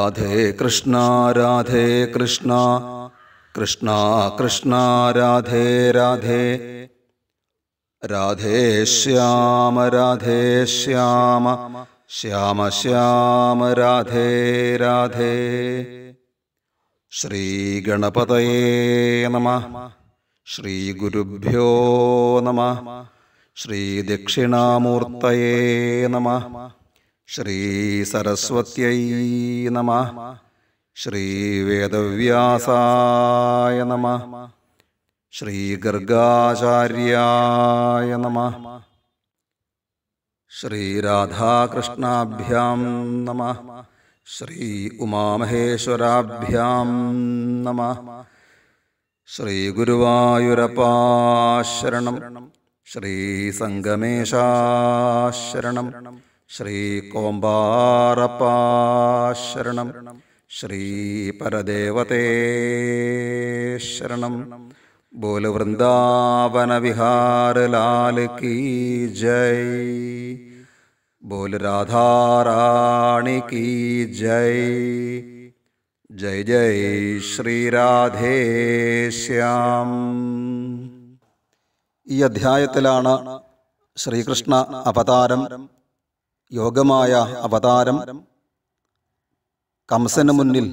राधे कृष्णा राधे कृष्णा कृष्णा कृष्णा राधे राधे राधे श्याम राधे श्याम श्याम श्याम राधे राधे श्रीगणपतये नमः श्रीगुरुभ्यो नमः श्रीदक्षिणामूर्तये नमः ശ്രീസരസ്വത്यै നമ ശ്രീവേദവ്യാസായ നമ ശ്രീഗർഗാചാര്യായ നമ ശ്രീരാധാകൃഷ്ണാഭ്യാം നമ ശ്രീ ഉമാമഹേശ്വരാഭ്യാം നമ ശ്രീഗുരുവായൂരപ്പാശരണം ശ്രീസംഗമേശാശരണം ശ്രീ ശ്രീപരദേവതേ ശ്രീ പരദേവതേ ശരണം ബോല വിഹാര കീ ജയ് ബോല രാധാറാണി കീ ജയ് ജയ് ജയ് ശ്രീരാധേ ശ്യാം ഈ അധ്യായത്തിലാണ് ശ്രീകൃഷ്ണ അവതാരം യോഗമായ അവതാരം കംസന് മുന്നിൽ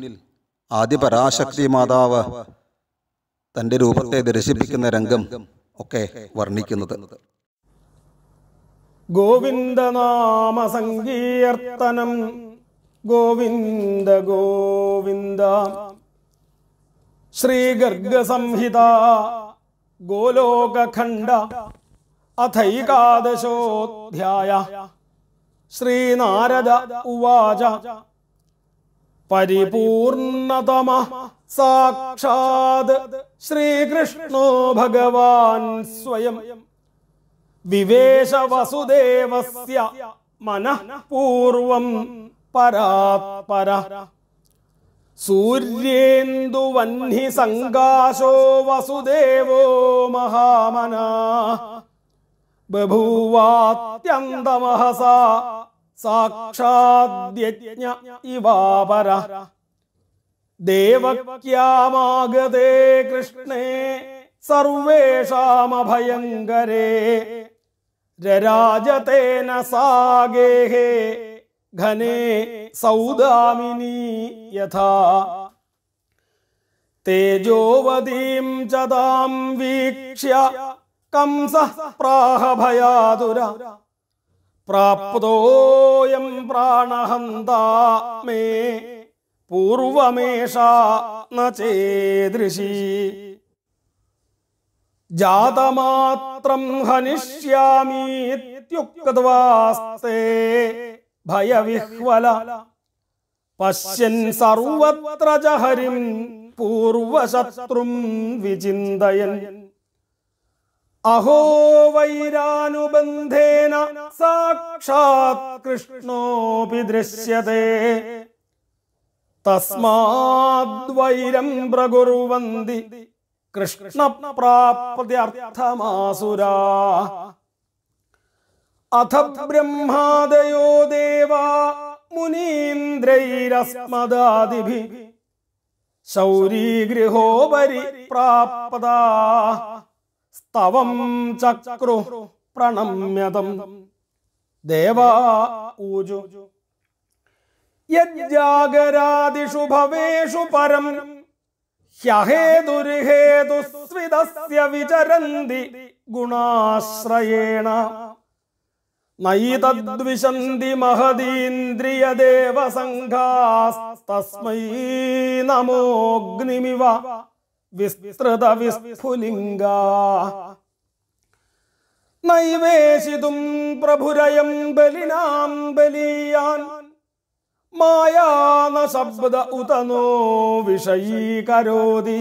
ആദ്യ പരാശക്തി മാതാവ് തൻ്റെ രൂപത്തെ ദർശിപ്പിക്കുന്ന രംഗം ഒക്കെ വർണ്ണിക്കുന്നത് ഗോവിന്ദനാമ സങ്കീർത്തനം ഗോവിന്ദ ഗോവിന്ദ സംഹിത ഗോലോകഖണ്ഡ അഥൈകാദശോധ്യായ ശ്രീനാരദ ഉവാച പരിപൂർണതമ സാക്ഷാത് ശ്രീകൃഷ്ണോ ഭഗവാൻ സ്വയം വിവേശ വസുദേവസ്യ മനഃപൂർവം പരാത്പര സൂര്യേന്ദുവഹ്നി സംകാശോ വസുദേവോ മഹാമന ബഭൂവാത്യന്തമഹസ സാക്ഷാദ്യജ്ഞ ഇവാപര ദേവക്യാമാഗതേ കൃഷ്ണേ സർവേഷാമഭയങ്കരേ രരാജതേന സാഗേഹേ ഘനേ സൗദാമിനി യഥാ തേജോവതീം ചതാം വീക്ഷ്യ കംസ പ്രാഹഭയാതുര പ്രാപ്തോയം പ്രാണഹന്ത മേ പൂർവമേഷ നേദൃശി ജാതമാത്രം ഹനിഷ്യാമീത്യുക്തവാസ്തേ ഭയവിഹ്വല പശ്യൻ സർവത്ര ഹരിം പൂർവശത്രും വിചിന്തയൻ അഹോ വൈരാനുബന്ധേന സാക്ഷാത് കൃഷ്ണോപി ദൃശ്യത്തെ തസ്മാദ്വൈരം പ്രകുർവന്തി കൃഷ്ണപ്രാപ്തിയർത്ഥമാസുരാ അഥ ബ്രഹ്മാദയോ ദേവാ മുനീന്ദ്രൈരസ്മദാദിഭി ശൗരീഗൃഹോപരി പ്രാപ്ത തവം ചക്രു പ്രണമ്യതം ദേവാ ഊജു യജ്ജാഗരാദിഷു ഭവേഷു പരം ഹ്യഹേതുർഹേതുസ്വിതസ്യ വിചരന്തി ഗുണാശ്രയേണ നൈതദ്വിശന്തി മഹതീന്ദ്രിയദേവസംഘാസ്തസ്മൈ നമോഗ്നിമിവ വിസ്തൃത വിസ്ഫുലിംഗ നൈവേശിതും പ്രഭുരയം ബലിനാം ബലിയാൻ മായാന ശബ്ദ ഉതനോ വിഷയീകരോതി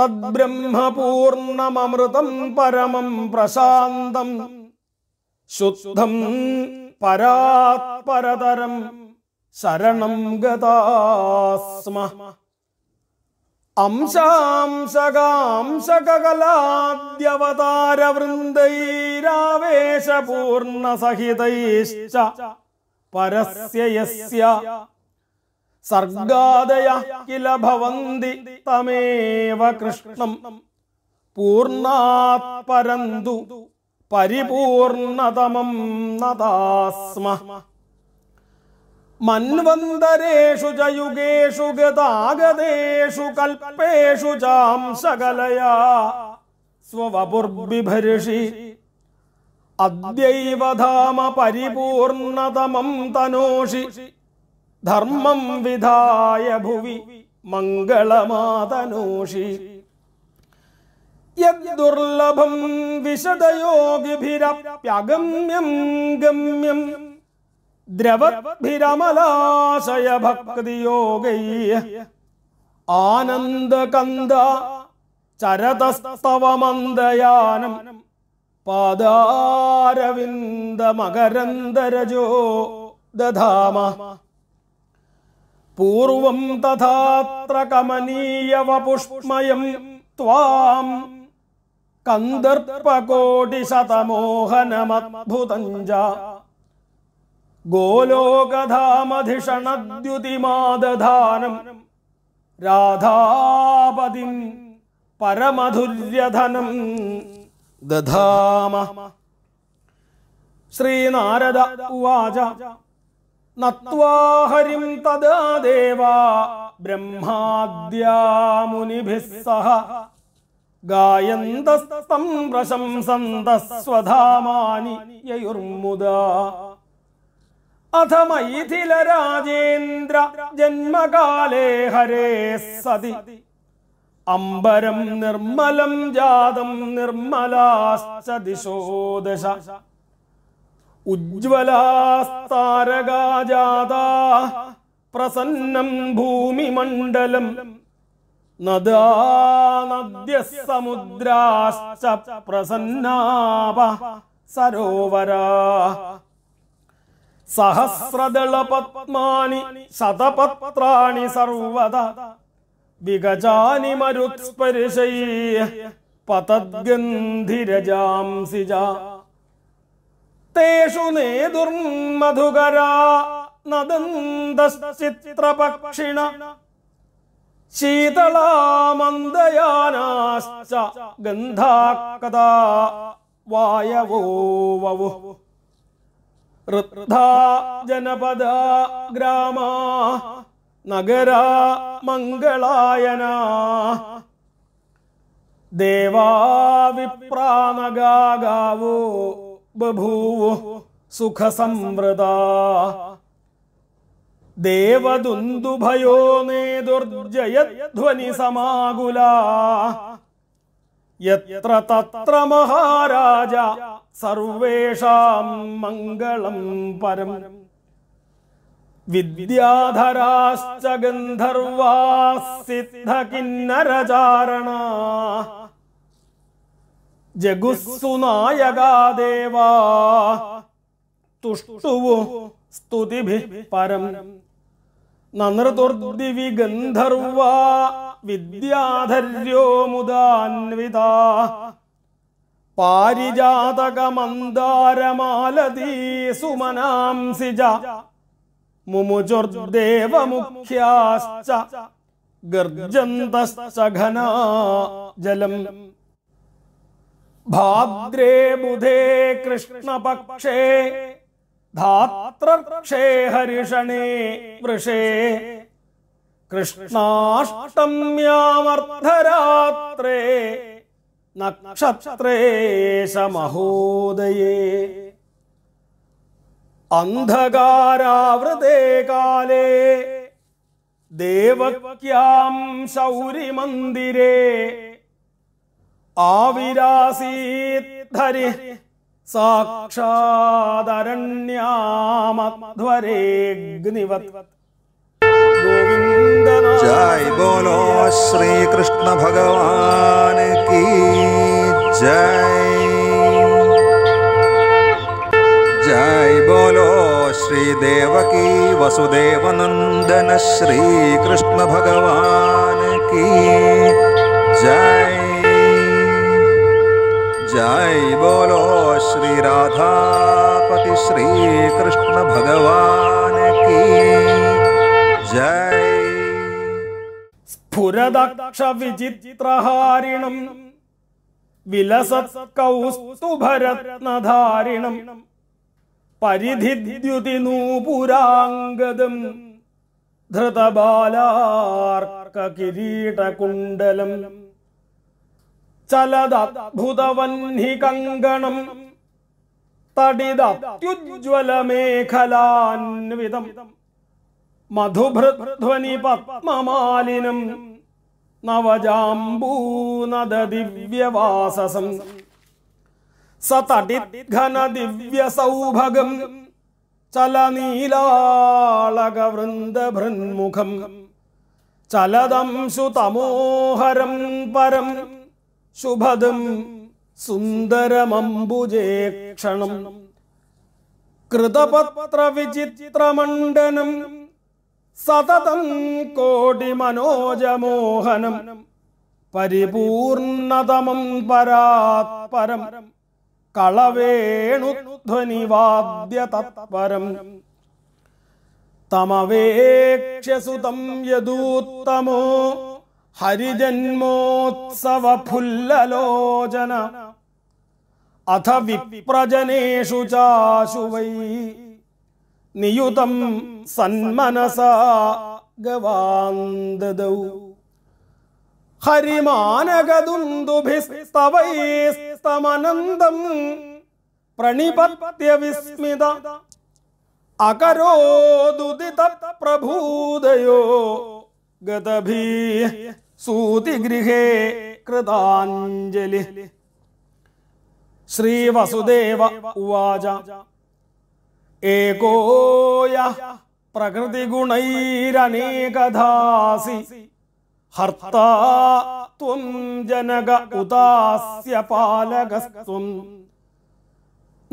തദ്ബ്രഹ്മപൂർണമൃതം പരമം പ്രശാന്തം ശുദ്ധം പരാത്പരതരം ശരണം ഗതാസ്മ അംശാംശകാംശകലാദ്യവതാരവൃന്ദൈരാവേശപൂർണസഹിതൈശ്ച പരസ്യ സർഗാദയ കില ഭവന്തി തമേവ കൃഷ്ണം പൂർണാത് പരന്തു പരിപൂർണതമം നദാസ്മ മന്വന്തരേഷു ചയുഗേഷു ഗതാഗതേഷു കൽപ്പേഷു ചാം സകലയാ സ്വവപുർബിഭരിഷി അദ്യൈവധാമ പരിപൂർണതമം തനോഷി ധർമ്മം വിധായ ഭുവി മംഗളമാതനോഷി യദ്ദുർലഭം വിശദയോഗിഭിരപ്യഗമ്യം ഗമ്യം द्रवद्भिरमलाशय भगवति आनन्दकन्द चरतस्तव मन्दयानम् पादारविन्दमगरन्दरजो दधाम पूर्वं तथात्र कमनीयव पुष्पुष्मयं त्वां कन्दर्दृकोटिशतमोहनमधुतञ्जा ഗോലോകധാമധിഷണദ്യുതിമാദധാനം രാധാപതിം പരമധുര്യധനം ദധാമ ശ്രീനാരദ ഉവാച നത്വാഹരിം തദാ ദേവാ ബ്രഹ്മാദ്യാമുനിഭിः സഹ गायन्तस्तं प्रशंसन्तः स्वधामानि ययुर्मुदा അഥ മൈഥില രാജേന്ദ്ര ജന്മകാലേ ഹരേ സതി അംബരം നിർമ്മലം ജാതം നിർമ്മലാശ്ചതിശോദശ ഉജ്വലാസ്താരകാജാത പ്രസന്നം ഭൂമിമണ്ഡലം സമുദ്രാശ്ച പ്രസന്നാപ സരോവരാ സഹസ്രദള പത്മാനി ശതപത്രാണി സർവത വിഗജാനി മരുത്സ്പരിശൈ പതദ്ഗന്ധിരജാംസിജ തേഷു നേതുർമധുകരാ നദന്തശ്ചിത്രപക്ഷിണ ശീതളാമന്ദയാനാശ്ച ഗന്ധാക്കതാ വായവോ വവു ഋദ്ധാ ജനപദ ഗ്രാമ നഗര മംഗളായന ദേവാവിപ്രാനഗാഗാവോ ബഭൂവോ സുഖസംവൃതാ ദേവദുന്ദുഭയോ നേ ദുർജയധ്വനി സമാകുലാ यत्र तत्र महाराजा सर्वेषां परम् विद्याधराश्च विद्विद्याधराश्च गन्धर्वासिन्नरचारणा जगुस्सुनायका देवा तुष्टुषु स्तुतिभिगन्धर्वा വിദ്യാധര്യോ മുദാൻവിതാ പാരിജാതകമന്ദാരമാലതീ സുമനാംസിജ മുമുചുർദേവമുഖ്യാശ്ച ഗർജന്തഘന ജലം ഭാദ്രേ ബുധേ കൃഷ്ണപക്ഷേ ധാത്രക്ഷേ ഹരിഷണേ വൃഷേ കൃഷ്ണാഷ്ടമ്യാമർദ്ധരാത്രേ നക്ഷത്രേ സമഹോദയേ അന്ധകാരാവൃതേ കാലേ ദേവക്യാം ശൗരിമന്ദിരേ ആവിരാസീദ്ധരി സാക്ഷാദരണ്യാമധ്വരേഗ്നിവത് जय बोलो श्री कृष्ण भगवान की जय जय बोलो श्री देव की वसुदेव नंदन श्री कृष्ण भगवान की जय जय बोलो श्री राधापति श्री कृष्ण भगवान की സ്ഫുരദക്ഷ വിചിത്രഹാരിണം വിലസത്കൗസ്തുഭരത്നധാരിണം പരിധിദ്യുതിനൂപുരാംഗതം ധൃതബാലാർക്കകിരീടകുണ്ടലം ചലദദ്ഭുതവഹ്നികങ്കണം തടിദത്യുജ്വലമേഖലാൻവിതം മധുഭൃധ്വനി പത്മമാലിനം നവജാംബൂനദിവ്യവാസസം സതടിഘനദിവ്യസൗഭഗം ചലനീലാളകവൃന്ദഭൃന്മുഖം ചലദംശു തമോഹരം പരം ശുഭദം സുന്ദരമംബുജേക്ഷണം കൃതപത്രവിചിത്രമണ്ഡനം സതതം കോടി മനോജമോഹനം പരിപൂർണതമം പരാത്പരം കളവേണുധ്വനിവാദ്യതത്പരം തമവേക്ഷ്യസുതം യദൂത്തമോ ഹരിജന്മോത്സവ ഫുല്ലലോചന അഥ വിപ്രജനേഷു ചാശുവൈ നിയുതം സന്മനസാ ഗവാന്തദൗ ഹരിമാനഗതുന്തുഭിസ്തവൈസ്തമനന്തം പ്രണിപത്യ വിസ്മിത അകരോദുദിത പ്രഭൂതയോ ഗതഭീ സൂതിഗൃഹേ കൃതാഞ്ജലി ശ്രീവസുദേവ ഉവാച ഏകോയ പ്രകൃതി ഗുണൈരനേകദാസി ത്വം ജനക ഉദാസ്യ പാലകസ്ത്വം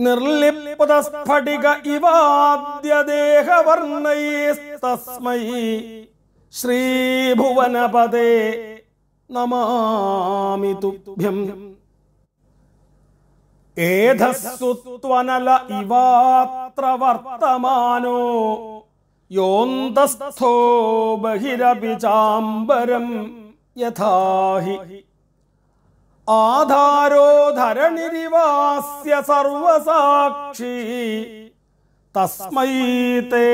നിർലിപ്തസ്ഫടിക ഇവാദ്യദേഹവർണ്ണൈസ്തസ്മൈ ശ്രീഭുവനപദേ നമാമി തുഭ്യം ഏധസ്സുത്വനല ഇവാത്ര വർത്തമാനോ യോന്തസ്ഥോ ബഹിരപി ചാംബരം യഥാഹി ആധാരോ ധരണിരിവാസ്യ സർവസാക്ഷി തസ്മൈ തേ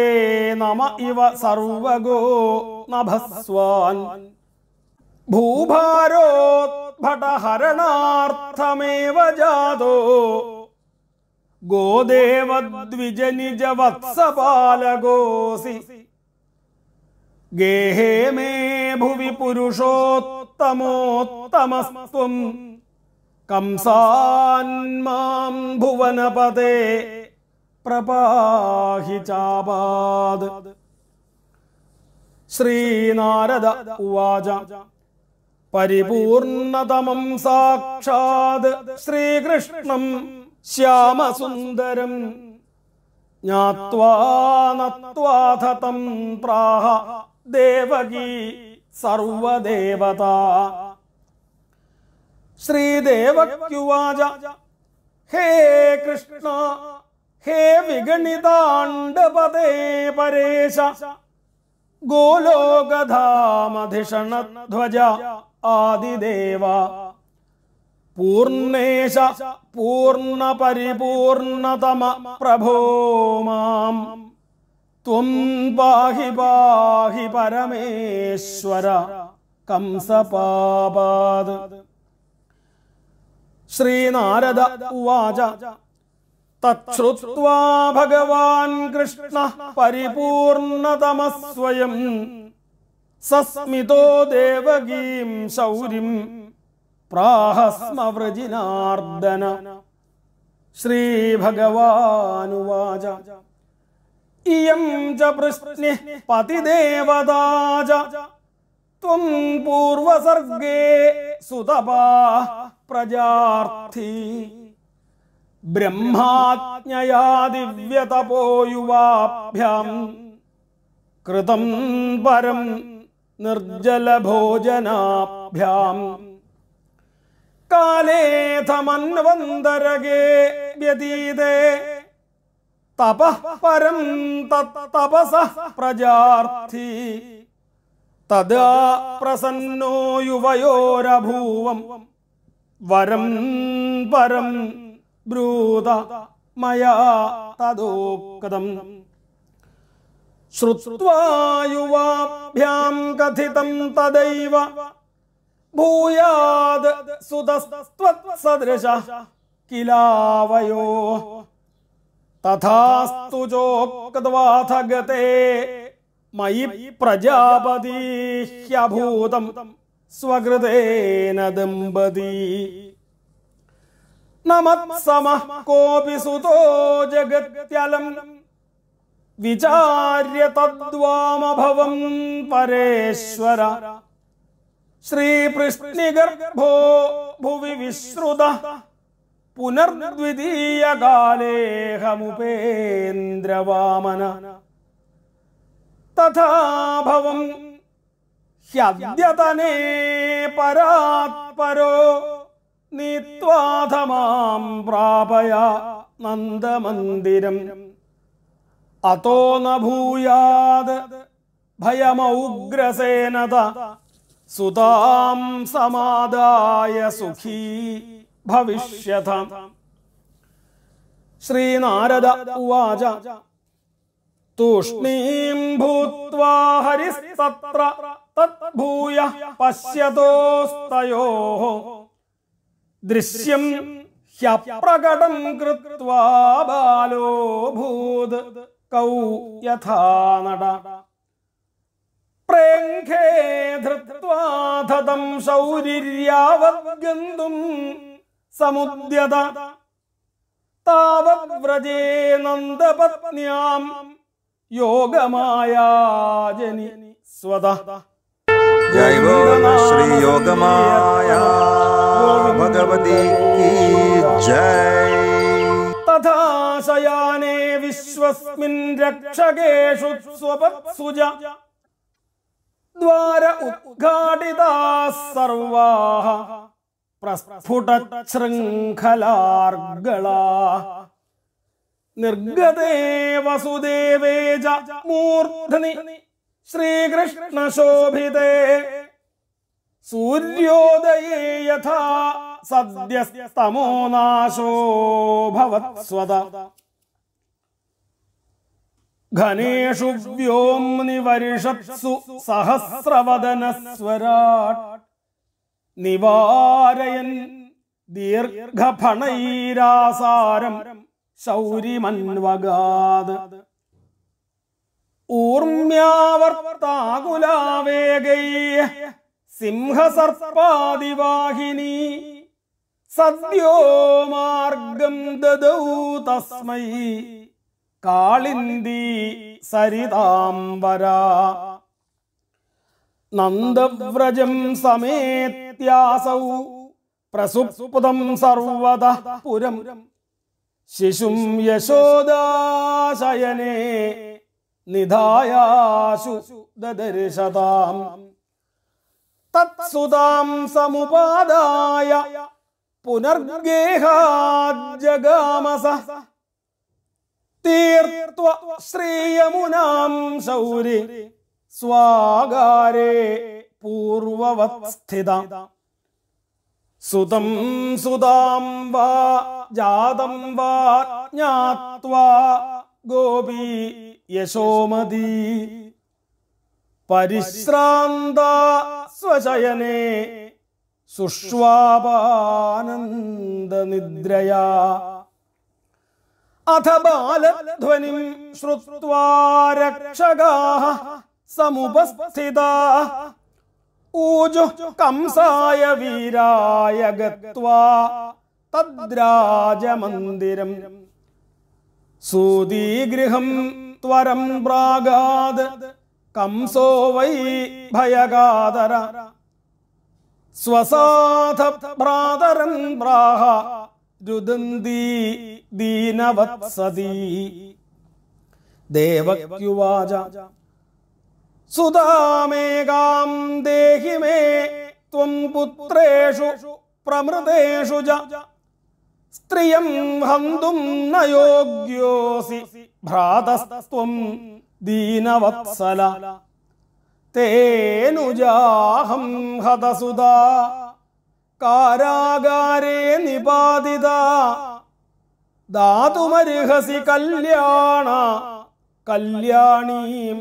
നമ ഇവ സർവഗോ നഭസ്വാൻ ഭൂഭാരോത് ഭടഹരണാർത്ഥമേവ ജാതോ ഗോദേവദ്വിജനിജവത്സപാലകോസി ഗേഹേ മേ ഭുവി പുരുഷോത്തമോത്തമസ്ത്വം കംസാൻമാം ഭുവനപദേ പ്രപാഹി ചാപാത് ശ്രീനാരദ ഉവാച പരിപൂർണതമം സാക്ഷാത് ശ്രീകൃഷ്ണം ശ്യാമസുന്ദരം ജ്ഞാത്വാനത്വാധതം പ്രാഹ ദേവകീ സർവദേവത ശ്രീദേവക്യുവാച ഹേ കൃഷ്ണ ഹേ വിഗണിതാണ്ടപദേ പരേശ ഗോലോകധാമധിഷണധ്വജ ആദിദേവ പൂർണേശ പൂർണ പരിപൂർണതമ പ്രഭോ ത്വം പാഹി പാഹി പരമേശ്വര കംസപാപാത് ശ്രീനാരദ ഉവാച തശ്രുവാ ഭഗവാൻ കൃഷ്ണ പരിപൂർണതമ സ്വയം സസ്മിതോ ദേവകീം ശൗരിം പ്രാഹസ്മവൃജിനാർദ്ദന ശ്രീഭഗവാനുവാച ഇയം ച പൃശ്നി പതിദേവതാച ത്വം പൂർവസർഗേ സുതപാ പ്രജാർത്ഥി ബ്രഹ്മാജ്ഞയാ ദിവ്യതപോയുവാഭ്യം കൃതം പരം നിർജ്ജലഭോജനാഭ്യാം കാലേധമന്വന്തരകേ വ്യതീതേ തപ പരം തപസ പ്രജാർത്ഥി തദാ പ്രസന്നോ യുവയോരഭൂവം വരം പരം ബ്രൂത മയാ തദോക്തം ശ്രുവായുവാഭ്യാം കഥിതം തദൈവ ഭൂയാത് സുതസ്ത്വത്സദൃശ കിലാവയോ തഥാസ്തു ചോക്വാഥ ഗതേ മയി പ്രജാപതിഹ്യഭൂതം സ്വകൃതേന ദമ്പതി നമത്സമ കോപി സുതോ ജഗത്യലം വിചാര്യ തദ്വാമഭവം പരേശ്വര ശ്രീകൃഷ്ണിഗർഭോ ഭുവി വിശ്രുത പുനർദ്വിതീയകാലേഹമുപേന്ദ്രവാമന തഥാഭവം ഹ്യദ്യതനേ പരാത്പരോ നീത്വാധമാം പ്രാപയ നന്ദമന്ദിരം അതോ നൂയാത് ഭയമൗഗ്രസേനത സുതാം സമാദായ സുഖീ ഭവിഷ്യത ശ്രീനാരദ ഉവാച തൂഷ്ണീം ഭൂത്വാ ഹരിസ്തത്ര തദ്ഭൂയ പശ്യതോസ്തയോ ദൃശ്യം ഹ്യപ്രകടം കൃത്വാ ബാലോ ഭൂത് കൗ യഥാനട നട ധൃത്വാധതം ശൗര്യവദ്ഗന്ധും സമുദ്യത താവവ്രജേ നന്ദപത്ന്യാം യോഗമായാജനി സ്വത ശ്രീ യോഗമായ ഭഗവതി ജയ തഥാശയാനേ വിശ്വസ്മിൻ രക്ഷകേഷു സ്വപത്സുജ ദ്വാര ഉദ്ഘാടിതാ പ്രസ്ഫുടശൃംഖലാർഗളാ നിർഗതേ വസുദേവേജ മൂർധനി ശ്രീകൃഷ്ണശോഭിതേ സൂര്യോദയേ യഥാ സദ്യസ്തമോ നാശോഭവത്സ്വത ഘനേഷു വ്യോംനി വർഷത്സു സഹസ്രവദനസ്വരാട് നിവാരയൻ ദീർഘഫണൈരാസാരം ശൗരിമന്വഗാത് ഊർമ്യാവർത്താകുലാവേഗൈ സിംഹസർപ്പാദിവാഹിനി സദ്യോ മാർഗം ദദൗ തസ്മൈ കാളിന്തി സരിതാംബര നന്ദവ്രജം സമേത്യാസൗ പ്രസുപ്തം സർവത പുരം ശിശും യശോദാശയനെ നിധായാശു ദദർശതാം തത്സുതാം സമുപാദായ പുനർഗേഹാജഗാമസ തീർത്വ ശ്രീയമുനാം ശൗരി സ്വാകാരേ പൂർവവത്സ്ഥിത സുതം സുതാം വാ ജാതം വാ ജ്ഞാത്വാ ഗോപി യശോമതി പരിശ്രാന്ത സ്വശയനേ സുഷ്വാപാനന്ദനിദ്രയാ അഥ ബാലധ്വനിം ശ്രുത്വാ രക്ഷകാഹ സമുപസ്ഥിതാ ഊജു കംസായ വീരായ ഗത്വാ തദ്രാജമന്ദിരം സൂതീഗൃഹം त्वरं प्रागाद कंसो वै भयगादर സ്വസാധ ഭ്രാതരൻ ബ്രാഹ രുദന്തി ദീനവത്സതി ദേവക്യുവാച സുതാമേകാം ദേഹി മേ ത്വം പുത്രേഷു പ്രമൃതേഷു ജ സ്ത്രീയം ഹന്തും നയോഗ്യോസി യോഗ്യോസി ഭ്രാതസ്ത്വം ദീനവത്സല തേനുജാഹം ഹതസുത കാരാഗാരേ നിപാതിത ദാതുമർഹസി കല്യാണ കല്യാണീം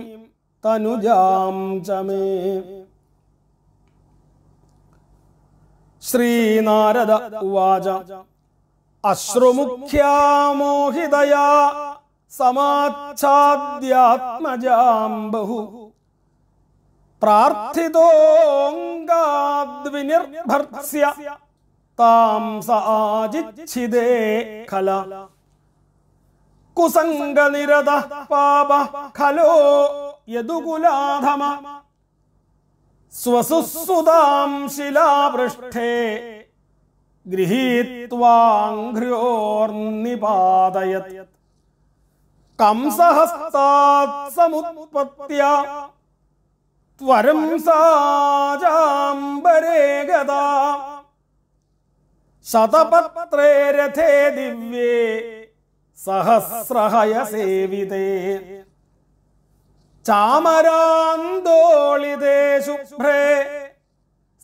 തനുജാം ചമേ ശ്രീനാരദ ഉവാച അശ്രുമുഖ്യാമോഹിതയാ സമാച്ഛാദ്യാത്മജാം ബഹു പ്രാർത്ഥിതോങ്കാദ്വിനിർഭർസ്യ താം സാജിച്ഛിതേ കല കുസംഗനിരത പാപ ഖലോ യദുകുലാധമ സ്വസുസുതാം ശിലാപൃഷ്ഠേ ഗൃഹീത്വാഘ്ര്യോർനിപാതയത് കംസഹസ്താത് സമുത്പത്യ വരം സാജാംബരേഗത ശതപത്രേ രഥേ ദിവ്യേ സഹസ്രഹയ സേവിതേ ചാമരാന്തോളിതേ ശുഭ്രേ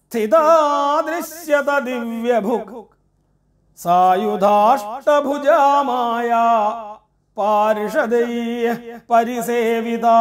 സ്ഥിതാദൃശ്യത ദിവ്യഭുക് സായുധാഷ്ടഭുജമായ പാരിഷദൈ പരിസേവിതാ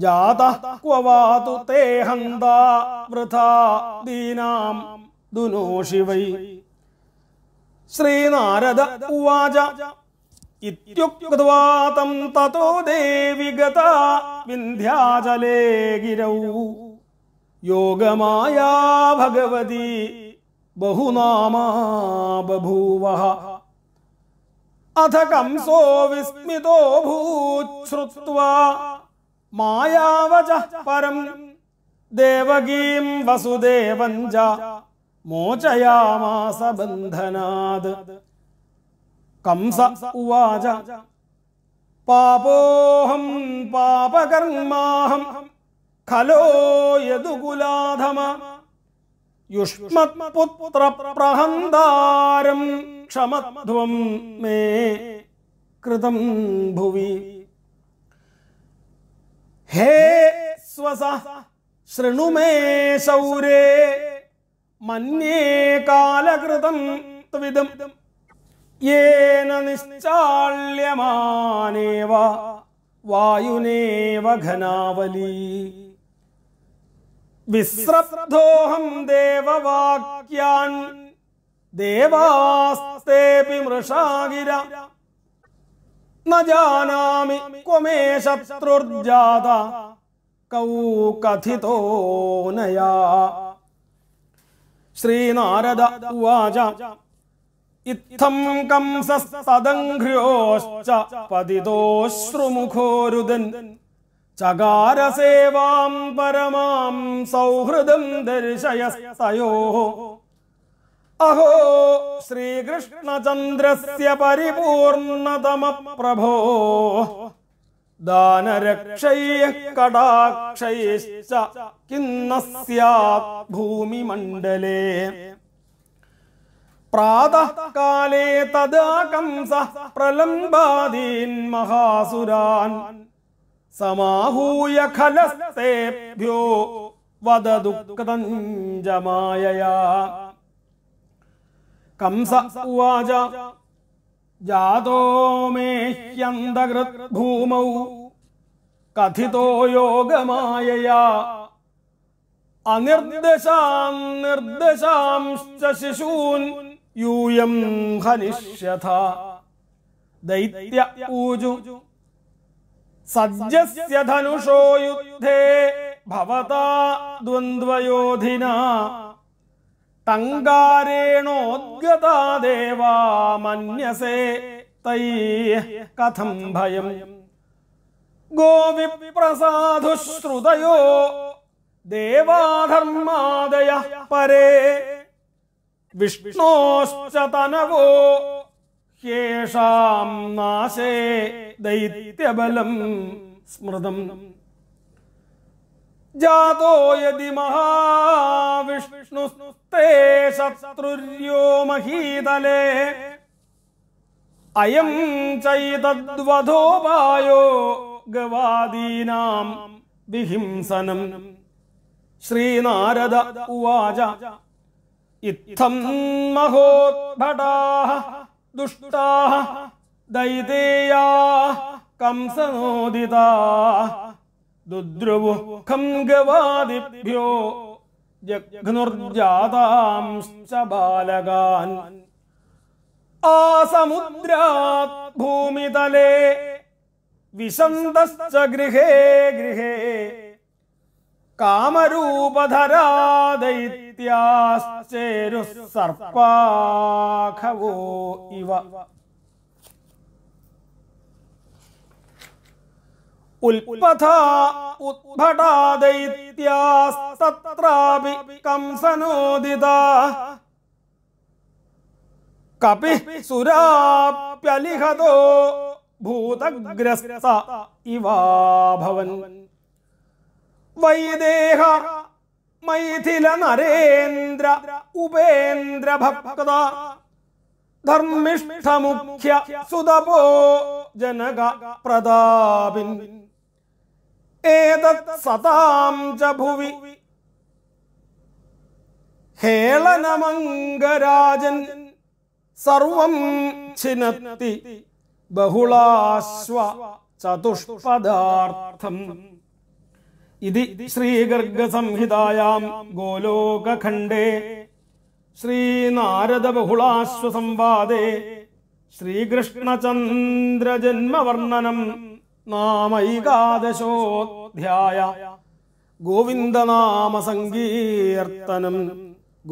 जातः क्व वातु ते हन्ता वृथा वै श्रीनारद उवाजा इत्युक्त्वा उक्त्वा तं ततो देवि गता विन्ध्याचले गिरौ योगमाया भगवती बहुनामा बभूवः अथ विस्मितो विस्मितोऽभूच्छ्रुत्वा मायावज परम देवगी वसुदेव मोचयामास बंधना कंस उवाच पापोऽहं पापकर्माहं खलो यदुकुलाधम युष्मत्पुत्र प्रहंदारम क्षमध्व मे कृतं भुवि हे स्वसा शृणु मे शौरे मन्ये कालकृतं त्वविदमिदं येन निश्चाल्यमानेव वायुनेव घनावली विस्रब्धोऽहं देववाक्यान् देवास्तेऽपि मृषागिरा न जानामि क्व मे शत्रुर्जाता कौ कथितो नया ശ്രീനാരദ ഉവാച ഇത്തം കംസസ്തദംഘ്രിയോശ്ച പതിതോശ്രുമുഖോരുതൻ ചകാരസേവാം പരമാം സൗഹൃദം ദർശയസ്തയോ അഹോ ശ്രീകൃഷ്ണചന്ദ്രസ്യ പരിപൂർണതമ പ്രഭോ ദാനരക്ഷൈ കടാക്ഷൈശ്ച കിന്നസ്യാത് ഭൂമിമണ്ഡലേ പ്രാതകാലേ തദാ കംസ പ്രലംബാദീൻ മഹാസുരാൻ സമാഹൂയ ഖലസ്തേഭ്യോ വദ ദുഃഖതഞ്ചമായ കംസ ഉവാച ജാതോ മേഹ്യന്തകൃത് ഭൂമൗ കഥിതോ യോഗമായയാ അനിർദ്ദശാം നിർദ്ദശാംശ്ച ശിശൂൻ യൂയം ഹനിഷ്യഥ ദൈത്യ ഊജു സജ്ജസ്യ ധനുഷോ യുദ്ധേ ഭവതാ ദ്വന്ദ്വയോധിനാ തങ്കാരേണോദ്ഗതാ ദേവാ മന്യസേ തൈ കഥം ഭയം ഗോവിപ്രസാധുശ്രുതയോ ദേവാധർമാദയ പരേ വിഷ്ണോശ്ച തനവോ ഹ്യേഷാം നാശേ ദൈത്യബലം സ്മൃതം ജാതോയതി മഹാവിഷ്ണുസ്തേ ശത്രുര്യോ മഹീതലേ അയം ചൈതദ്വധോപായോ ഗവാദീനാം വിഹിംസനം ശ്രീനാരദ ഉവാച ഇത്ഥം മഹോദ്ഭടാ ദുഷ്ടാ ദൈതേയാ കംസനോദിതാ ദുദ്രുവുഖം ഗവാദിഭ്യോ ജഘ്നുർജാതാംശ്ച ബാലകാൻ ആ സമുദ്രാത് ഭൂമിതലേ വിശന്തശ്ച ഗൃഹേ ഗൃഹേ കാമരൂപധരാ ദൈത്യാശ്ചേരുഃ സർപ്പാഖവോ ഇവ ഉത്പഥാദൈത്യാസ്തത്രാപി കംസനോദിത കപി സുരാപ്യലിഹതോ ഭൂതഗ്രസ്ത ഇവാഭവൻ വൈദേഹ മൈഥില നരേന്ദ്ര ഉപേന്ദ്ര ഭക്ത ധർമ്മിഷ്ഠമുഖ്യ സുതപോ ജനക പ്രതാപിൻ ഏതത് സതാം ച ഹേളനമംഗരാജൻ സർവം ചിനത്തി ബഹുളാശ്വ ചതുഷ്പദാർത്ഥം ഇതി ശ്രീഗർഗസംഹിതായാം ഗോലോകഖണ്ഡേ ബഹുളാശ്വസംവാദേ ശ്രീകൃഷ്ണചന്ദ്രജന്മവർണ്ണനം नामैकादशोऽध्याय गोविन्दनामसङ्गीर्तनं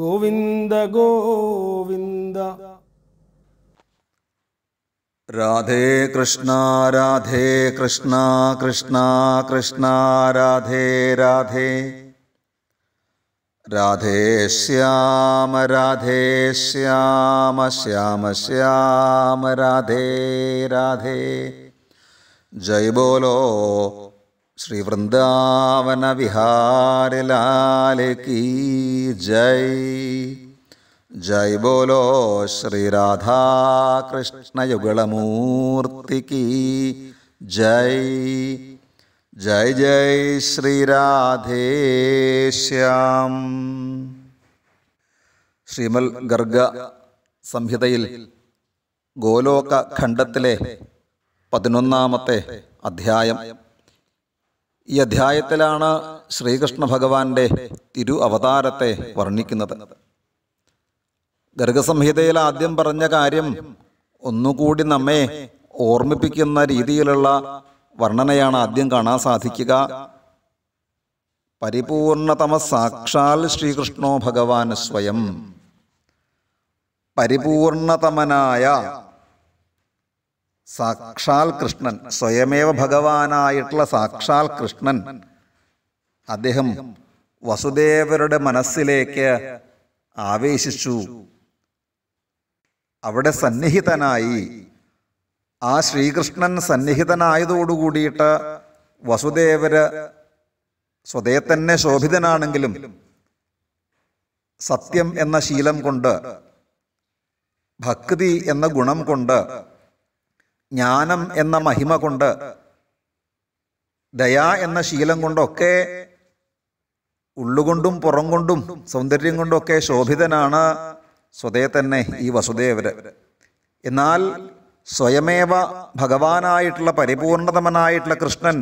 गोविन्द गोविन्द राधे राधे कृष्णा कृष्णा राधे राधे राधे श्याम राधे श्याम श्याम श्याम राधे राधे जय बोलो श्री वृंदावन विहार लाल की जय जय बोलो श्री राधा कृष्ण युगल की जय जय जय श्री राधे श्याम ശ്രീമൽ ഗർഗ സംഹിതയിൽ ഗോലോക ഖണ്ഡത്തിലെ പതിനൊന്നാമത്തെ അധ്യായം ഈ അധ്യായത്തിലാണ് ശ്രീകൃഷ്ണ ഭഗവാന്റെ തിരു അവതാരത്തെ വർണ്ണിക്കുന്നത് ഗർഗസംഹിതയിൽ ആദ്യം പറഞ്ഞ കാര്യം ഒന്നുകൂടി നമ്മെ ഓർമ്മിപ്പിക്കുന്ന രീതിയിലുള്ള വർണ്ണനയാണ് ആദ്യം കാണാൻ സാധിക്കുക പരിപൂർണതമ സാക്ഷാൽ ശ്രീകൃഷ്ണോ ഭഗവാൻ സ്വയം പരിപൂർണതമനായ സാക്ഷാൽ കൃഷ്ണൻ സ്വയമേവ ഭഗവാനായിട്ടുള്ള സാക്ഷാൽ കൃഷ്ണൻ അദ്ദേഹം വസുദേവരുടെ മനസ്സിലേക്ക് ആവേശിച്ചു അവിടെ സന്നിഹിതനായി ആ ശ്രീകൃഷ്ണൻ സന്നിഹിതനായതോടുകൂടിയിട്ട് വസുദേവര് സ്വതേ തന്നെ ശോഭിതനാണെങ്കിലും സത്യം എന്ന ശീലം കൊണ്ട് ഭക്തി എന്ന ഗുണം കൊണ്ട് ജ്ഞാനം എന്ന മഹിമ കൊണ്ട് ദയ എന്ന ശീലം കൊണ്ടൊക്കെ ഉള്ളുകൊണ്ടും പുറം കൊണ്ടും സൗന്ദര്യം കൊണ്ടൊക്കെ ശോഭിതനാണ് സ്വതേ തന്നെ ഈ വസുദേവര് എന്നാൽ സ്വയമേവ ഭഗവാനായിട്ടുള്ള പരിപൂർണതമനായിട്ടുള്ള കൃഷ്ണൻ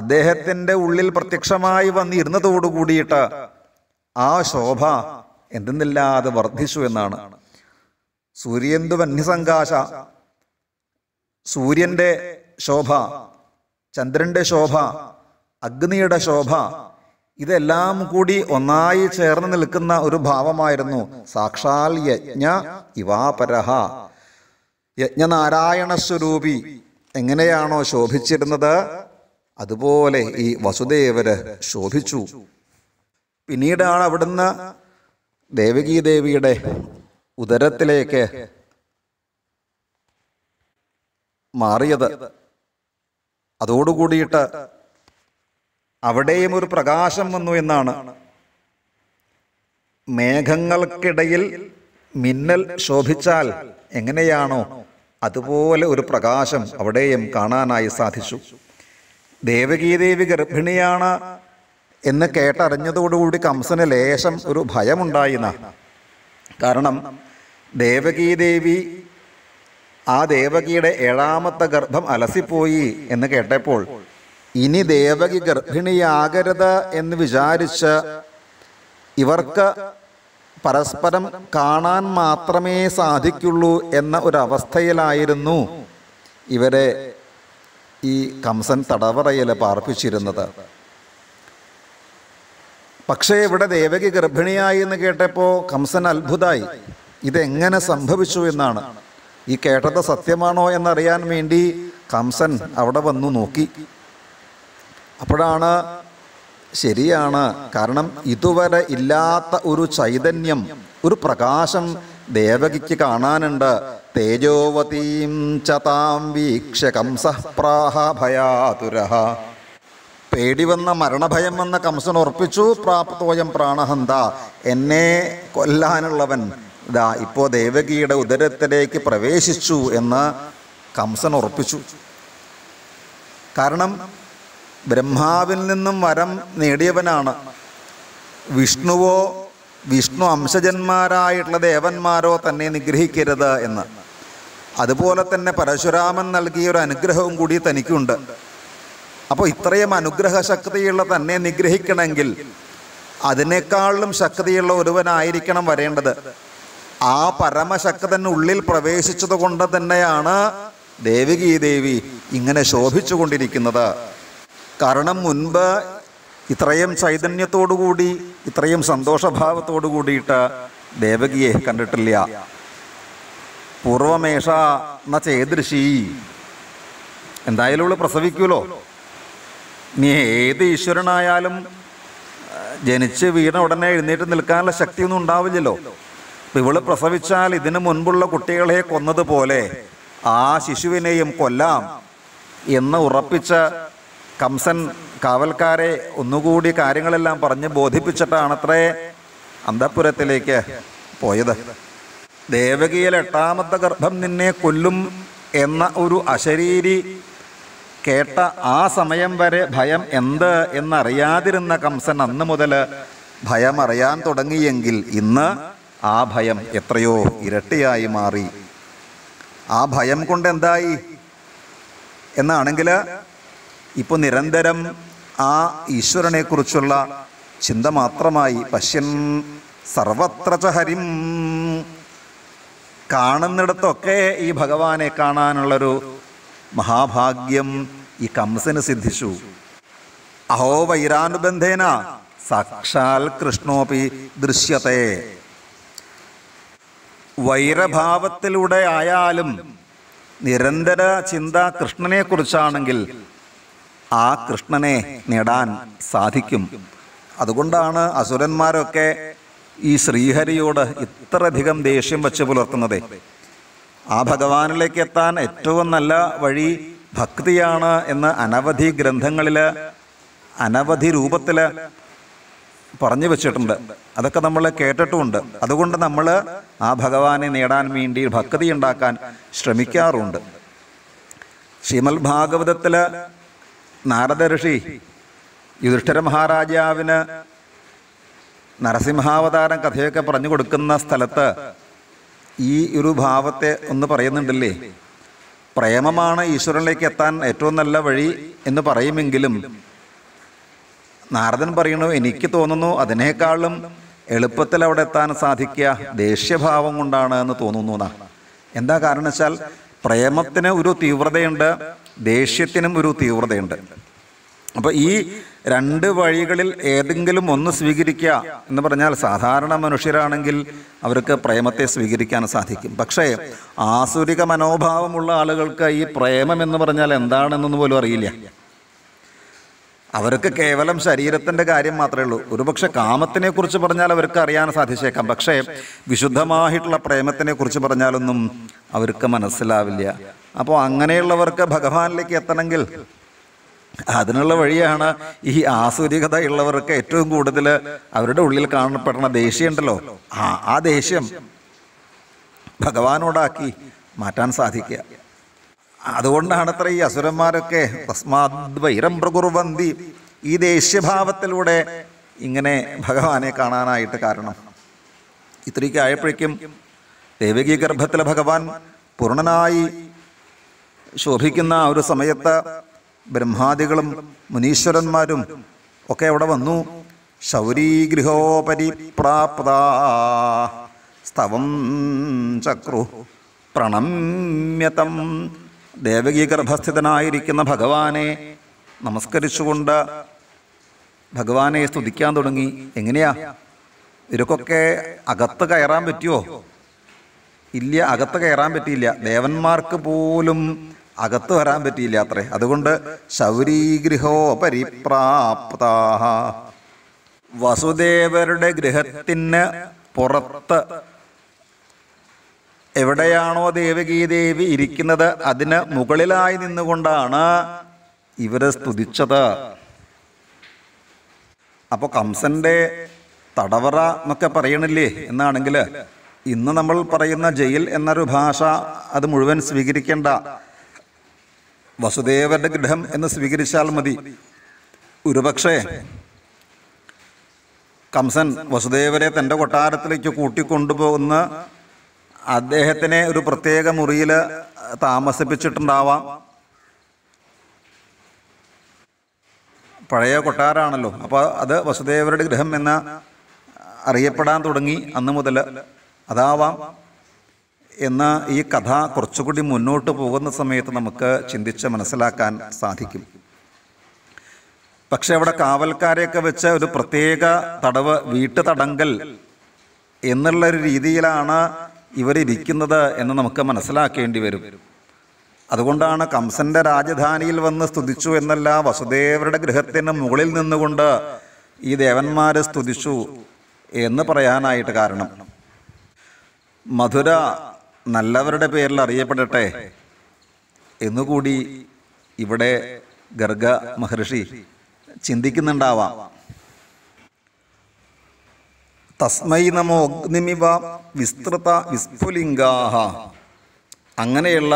അദ്ദേഹത്തിൻ്റെ ഉള്ളിൽ പ്രത്യക്ഷമായി വന്നിരുന്നതോടുകൂടിയിട്ട് കൂടിയിട്ട് ആ ശോഭ എന്തെന്നില്ലാതെ വർദ്ധിച്ചു എന്നാണ് സൂര്യന്തു വന്യസങ്കാശ സൂര്യൻ്റെ ശോഭ ചന്ദ്രൻ്റെ ശോഭ അഗ്നിയുടെ ശോഭ ഇതെല്ലാം കൂടി ഒന്നായി ചേർന്ന് നിൽക്കുന്ന ഒരു ഭാവമായിരുന്നു സാക്ഷാൽ യജ്ഞ ഇവാപരഹ യജ്ഞനാരായണ സ്വരൂപി എങ്ങനെയാണോ ശോഭിച്ചിരുന്നത് അതുപോലെ ഈ വസുദേവര് ശോഭിച്ചു പിന്നീടാണ് അവിടുന്ന് ദേവകീദേവിയുടെ ഉദരത്തിലേക്ക് മാറിയത് അതോടുകൂടിയിട്ട് അവിടെയും ഒരു പ്രകാശം വന്നു എന്നാണ് മേഘങ്ങൾക്കിടയിൽ മിന്നൽ ശോഭിച്ചാൽ എങ്ങനെയാണോ അതുപോലെ ഒരു പ്രകാശം അവിടെയും കാണാനായി സാധിച്ചു ദേവകീദേവി ഗർഭിണിയാണ് എന്ന് കേട്ടറിഞ്ഞതോടുകൂടി കംസന് ലേശം ഒരു ഭയമുണ്ടായിന കാരണം ദേവകീദേവി ആ ദേവകിയുടെ ഏഴാമത്തെ ഗർഭം അലസിപ്പോയി എന്ന് കേട്ടപ്പോൾ ഇനി ദേവകി ഗർഭിണിയാകരുത് എന്ന് വിചാരിച്ച് ഇവർക്ക് പരസ്പരം കാണാൻ മാത്രമേ സാധിക്കുള്ളൂ എന്ന ഒരവസ്ഥയിലായിരുന്നു ഇവരെ ഈ കംസൻ തടവറയിൽ പാർപ്പിച്ചിരുന്നത് പക്ഷേ ഇവിടെ ദേവകി ഗർഭിണിയായി എന്ന് കേട്ടപ്പോൾ കംസൻ അത്ഭുതമായി ഇതെങ്ങനെ സംഭവിച്ചു എന്നാണ് ഈ കേട്ടത് സത്യമാണോ എന്നറിയാൻ വേണ്ടി കംസൻ അവിടെ വന്നു നോക്കി അപ്പോഴാണ് ശരിയാണ് കാരണം ഇതുവരെ ഇല്ലാത്ത ഒരു ചൈതന്യം ഒരു പ്രകാശം ദേവകിക്ക് കാണാനുണ്ട് തേജോവതീം ചതാം വീക്ഷ പ്രാഹ ഭയാതുരഹ പേടി വന്ന മരണഭയം വന്ന കംസൻ ഉറപ്പിച്ചു പ്രാപ്തോയം പ്രാണഹന്ത എന്നെ കൊല്ലാനുള്ളവൻ ഇതാ ഇപ്പോൾ ദേവകിയുടെ ഉദരത്തിലേക്ക് പ്രവേശിച്ചു എന്ന് കംസൻ ഉറപ്പിച്ചു കാരണം ബ്രഹ്മാവിൽ നിന്നും വരം നേടിയവനാണ് വിഷ്ണുവോ വിഷ്ണു അംശജന്മാരായിട്ടുള്ള ദേവന്മാരോ തന്നെ നിഗ്രഹിക്കരുത് എന്ന് അതുപോലെ തന്നെ പരശുരാമൻ നൽകിയ ഒരു അനുഗ്രഹവും കൂടി തനിക്കുണ്ട് അപ്പോൾ ഇത്രയും അനുഗ്രഹ ശക്തിയുള്ള തന്നെ നിഗ്രഹിക്കണമെങ്കിൽ അതിനേക്കാളും ശക്തിയുള്ള ഒരുവനായിരിക്കണം വരേണ്ടത് ആ പരമശക്തനുള്ളിൽ പ്രവേശിച്ചത് കൊണ്ട് തന്നെയാണ് ദേവികീ ദേവി ഇങ്ങനെ ശോഭിച്ചു കൊണ്ടിരിക്കുന്നത് കാരണം മുൻപ് ഇത്രയും ചൈതന്യത്തോടുകൂടി ഇത്രയും സന്തോഷഭാവത്തോടു കൂടിയിട്ട് ദേവകിയെ കണ്ടിട്ടില്ല പൂർവമേഷ എന്ന ചേദൃശി എന്തായാലും ഉള്ളു പ്രസവിക്കുമല്ലോ നീ ഏത് ഈശ്വരനായാലും ജനിച്ച് വീണ ഉടനെ എഴുന്നേറ്റ് നിൽക്കാനുള്ള ശക്തിയൊന്നും ഉണ്ടാവില്ലല്ലോ അപ്പം ഇവള് പ്രസവിച്ചാൽ ഇതിനു മുൻപുള്ള കുട്ടികളെ കൊന്നതുപോലെ ആ ശിശുവിനെയും കൊല്ലാം എന്ന് ഉറപ്പിച്ച കംസൻ കാവൽക്കാരെ ഒന്നുകൂടി കാര്യങ്ങളെല്ലാം പറഞ്ഞ് ബോധിപ്പിച്ചിട്ടാണത്രേ അന്തപുരത്തിലേക്ക് പോയത് ദേവകിയിൽ എട്ടാമത്തെ ഗർഭം നിന്നെ കൊല്ലും എന്ന ഒരു അശരീരി കേട്ട ആ സമയം വരെ ഭയം എന്ത് എന്നറിയാതിരുന്ന കംസൻ അന്ന് മുതൽ ഭയം അറിയാൻ തുടങ്ങിയെങ്കിൽ ഇന്ന് ആ ഭയം എത്രയോ ഇരട്ടിയായി മാറി ആ ഭയം കൊണ്ട് എന്തായി എന്നാണെങ്കിൽ ഇപ്പോൾ നിരന്തരം ആ ഈശ്വരനെക്കുറിച്ചുള്ള ചിന്ത മാത്രമായി പശ്യൻ സർവത്ര ഹരിം കാണുന്നിടത്തൊക്കെ ഈ ഭഗവാനെ കാണാനുള്ളൊരു മഹാഭാഗ്യം ഈ കംസന് സിദ്ധിച്ചു അഹോ വൈരാനുബന്ധേന സാക്ഷാൽ കൃഷ്ണോപി ദൃശ്യത്തെ വൈരഭാവത്തിലൂടെ ആയാലും നിരന്തര ചിന്ത കൃഷ്ണനെക്കുറിച്ചാണെങ്കിൽ ആ കൃഷ്ണനെ നേടാൻ സാധിക്കും അതുകൊണ്ടാണ് അസുരന്മാരൊക്കെ ഈ ശ്രീഹരിയോട് ഇത്രയധികം ദേഷ്യം വച്ച് പുലർത്തുന്നത് ആ ഭഗവാനിലേക്ക് എത്താൻ ഏറ്റവും നല്ല വഴി ഭക്തിയാണ് എന്ന് അനവധി ഗ്രന്ഥങ്ങളിൽ അനവധി രൂപത്തിൽ പറഞ്ഞു വെച്ചിട്ടുണ്ട് അതൊക്കെ നമ്മൾ കേട്ടിട്ടുമുണ്ട് അതുകൊണ്ട് നമ്മൾ ആ ഭഗവാനെ നേടാൻ വേണ്ടി ഭക്തി ഉണ്ടാക്കാൻ ശ്രമിക്കാറുണ്ട് ശ്രീമൽ ഭാഗവതത്തിൽ നാരദ ഋഷി യുധിഷ്ഠിര മഹാരാജാവിന് നരസിംഹാവതാരം കഥയൊക്കെ പറഞ്ഞു കൊടുക്കുന്ന സ്ഥലത്ത് ഈ ഒരു ഭാവത്തെ ഒന്ന് പറയുന്നുണ്ടല്ലേ പ്രേമമാണ് ഈശ്വരനിലേക്ക് എത്താൻ ഏറ്റവും നല്ല വഴി എന്ന് പറയുമെങ്കിലും നാരദൻ പറയുന്നു എനിക്ക് തോന്നുന്നു അതിനേക്കാളും എളുപ്പത്തിൽ അവിടെ എത്താൻ സാധിക്കുക ദേഷ്യഭാവം കൊണ്ടാണ് എന്ന് തോന്നുന്നു എന്നാ എന്താ കാരണം വെച്ചാൽ പ്രേമത്തിന് ഒരു തീവ്രതയുണ്ട് ദേഷ്യത്തിനും ഒരു തീവ്രതയുണ്ട് അപ്പോൾ ഈ രണ്ട് വഴികളിൽ ഏതെങ്കിലും ഒന്ന് സ്വീകരിക്കുക എന്ന് പറഞ്ഞാൽ സാധാരണ മനുഷ്യരാണെങ്കിൽ അവർക്ക് പ്രേമത്തെ സ്വീകരിക്കാൻ സാധിക്കും പക്ഷേ ആസുരിക മനോഭാവമുള്ള ആളുകൾക്ക് ഈ പ്രേമം എന്ന് പറഞ്ഞാൽ എന്താണെന്നൊന്നും പോലും അറിയില്ല അവർക്ക് കേവലം ശരീരത്തിൻ്റെ കാര്യം മാത്രമേ ഉള്ളൂ ഒരുപക്ഷെ കുറിച്ച് പറഞ്ഞാൽ അവർക്ക് അറിയാൻ സാധിച്ചേക്കാം പക്ഷേ വിശുദ്ധമായിട്ടുള്ള കുറിച്ച് പറഞ്ഞാലൊന്നും അവർക്ക് മനസ്സിലാവില്ല അപ്പോൾ അങ്ങനെയുള്ളവർക്ക് ഭഗവാനിലേക്ക് എത്തണമെങ്കിൽ അതിനുള്ള വഴിയാണ് ഈ ആസുരികത ഉള്ളവർക്ക് ഏറ്റവും കൂടുതൽ അവരുടെ ഉള്ളിൽ കാണപ്പെടുന്ന ദേഷ്യം ഉണ്ടല്ലോ ആ ആ ദേഷ്യം ഭഗവാനോടാക്കി മാറ്റാൻ സാധിക്കുക അതുകൊണ്ടാണ് അത്ര ഈ അസുരന്മാരൊക്കെ തസ്മാദ്വൈരം പ്രകുർവന്തി ഈ ദേഷ്യഭാവത്തിലൂടെ ഇങ്ങനെ ഭഗവാനെ കാണാനായിട്ട് കാരണം ഇത്രയ്ക്ക് ആയപ്പോഴേക്കും ദേവകീ ഗർഭത്തിലെ ഭഗവാൻ പൂർണ്ണനായി ശോഭിക്കുന്ന ഒരു സമയത്ത് ബ്രഹ്മാദികളും മുനീശ്വരന്മാരും ഒക്കെ അവിടെ വന്നു ശൗരീഗൃഹോപരി പ്രാപ്താ സ്തവം ചക്രു പ്രണമ്യതം ദേവകീഗർഭസ്ഥിതനായിരിക്കുന്ന ഭഗവാനെ നമസ്കരിച്ചുകൊണ്ട് ഭഗവാനെ സ്തുതിക്കാൻ തുടങ്ങി എങ്ങനെയാ ഇവർക്കൊക്കെ അകത്ത് കയറാൻ പറ്റുമോ ഇല്ല അകത്ത് കയറാൻ പറ്റിയില്ല ദേവന്മാർക്ക് പോലും അകത്ത് വരാൻ പറ്റിയില്ല അത്രേ അതുകൊണ്ട് ശൗരീഗൃഹോ പരിപ്രാപ്ത വസുദേവരുടെ ഗൃഹത്തിന് പുറത്ത് എവിടെയാണോ ദേവകീ ദേവി ഇരിക്കുന്നത് അതിന് മുകളിലായി നിന്നുകൊണ്ടാണ് ഇവരെ സ്തുതിച്ചത് അപ്പോൾ കംസന്റെ തടവറ എന്നൊക്കെ പറയണില്ലേ എന്നാണെങ്കിൽ ഇന്ന് നമ്മൾ പറയുന്ന ജയിൽ എന്നൊരു ഭാഷ അത് മുഴുവൻ സ്വീകരിക്കേണ്ട വസുദേവന്റെ ഗൃഹം എന്ന് സ്വീകരിച്ചാൽ മതി ഒരുപക്ഷേ കംസൻ വസുദേവരെ തൻ്റെ കൊട്ടാരത്തിലേക്ക് കൂട്ടിക്കൊണ്ടുപോകുന്ന അദ്ദേഹത്തിനെ ഒരു പ്രത്യേക മുറിയിൽ താമസിപ്പിച്ചിട്ടുണ്ടാവാം പഴയ കൊട്ടാരാണല്ലോ അപ്പോൾ അത് വസുദേവരുടെ ഗൃഹം എന്ന അറിയപ്പെടാൻ തുടങ്ങി അന്ന് മുതൽ അതാവാം എന്ന ഈ കഥ കുറച്ചുകൂടി മുന്നോട്ട് പോകുന്ന സമയത്ത് നമുക്ക് ചിന്തിച്ച് മനസ്സിലാക്കാൻ സാധിക്കും പക്ഷെ അവിടെ കാവൽക്കാരെയൊക്കെ വെച്ച് ഒരു പ്രത്യേക തടവ് വീട്ട് തടങ്കൽ എന്നുള്ളൊരു രീതിയിലാണ് ഇവരിരിക്കുന്നത് എന്ന് നമുക്ക് മനസ്സിലാക്കേണ്ടി വരും അതുകൊണ്ടാണ് കംസന്റെ രാജധാനിയിൽ വന്ന് സ്തുതിച്ചു എന്നല്ല വസുദേവരുടെ ഗൃഹത്തിന് മുകളിൽ നിന്നുകൊണ്ട് ഈ ദേവന്മാരെ സ്തുതിച്ചു എന്ന് പറയാനായിട്ട് കാരണം മധുര നല്ലവരുടെ പേരിൽ അറിയപ്പെടട്ടെ എന്നുകൂടി ഇവിടെ ഗർഗ മഹർഷി ചിന്തിക്കുന്നുണ്ടാവാം തസ്മൈ നമോ അഗ്നിമിവ വിസ്തൃത വിസ്ഫുലിംഗാഹ അങ്ങനെയുള്ള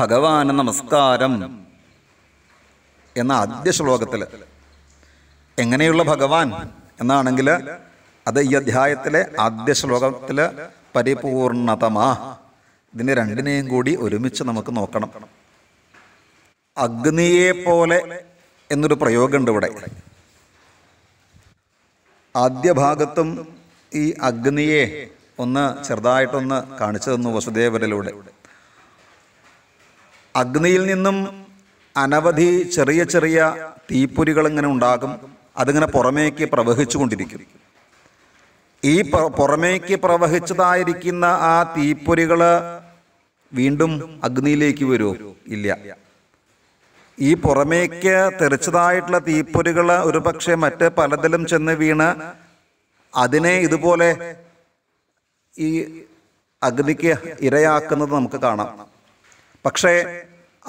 ഭഗവാന് നമസ്കാരം എന്ന ആദ്യ ശ്ലോകത്തിൽ എങ്ങനെയുള്ള ഭഗവാൻ എന്നാണെങ്കിൽ അത് ഈ അധ്യായത്തിലെ ആദ്യ ശ്ലോകത്തിൽ പരിപൂർണതമാ ഇതിനെ രണ്ടിനെയും കൂടി ഒരുമിച്ച് നമുക്ക് നോക്കണം അഗ്നിയെ പോലെ എന്നൊരു പ്രയോഗമുണ്ട് ഇവിടെ ആദ്യ ഭാഗത്തും ഈ അഗ്നിയെ ഒന്ന് ചെറുതായിട്ടൊന്ന് കാണിച്ചു തന്നു വസുദേവരിലൂടെ അഗ്നിയിൽ നിന്നും അനവധി ചെറിയ ചെറിയ തീപ്പൊരികൾ ഇങ്ങനെ ഉണ്ടാകും അതിങ്ങനെ പുറമേക്ക് പ്രവഹിച്ചു കൊണ്ടിരിക്കും ഈ പുറമേക്ക് പ്രവഹിച്ചതായിരിക്കുന്ന ആ തീപ്പൊരികൾ വീണ്ടും അഗ്നിയിലേക്ക് വരുമോ ഇല്ല ഈ പുറമേക്ക് തെറിച്ചതായിട്ടുള്ള തീപ്പൊരികൾ പക്ഷേ മറ്റ് പലതിലും ചെന്ന് വീണ് അതിനെ ഇതുപോലെ ഈ അഗ്നിക്ക് ഇരയാക്കുന്നത് നമുക്ക് കാണാം പക്ഷേ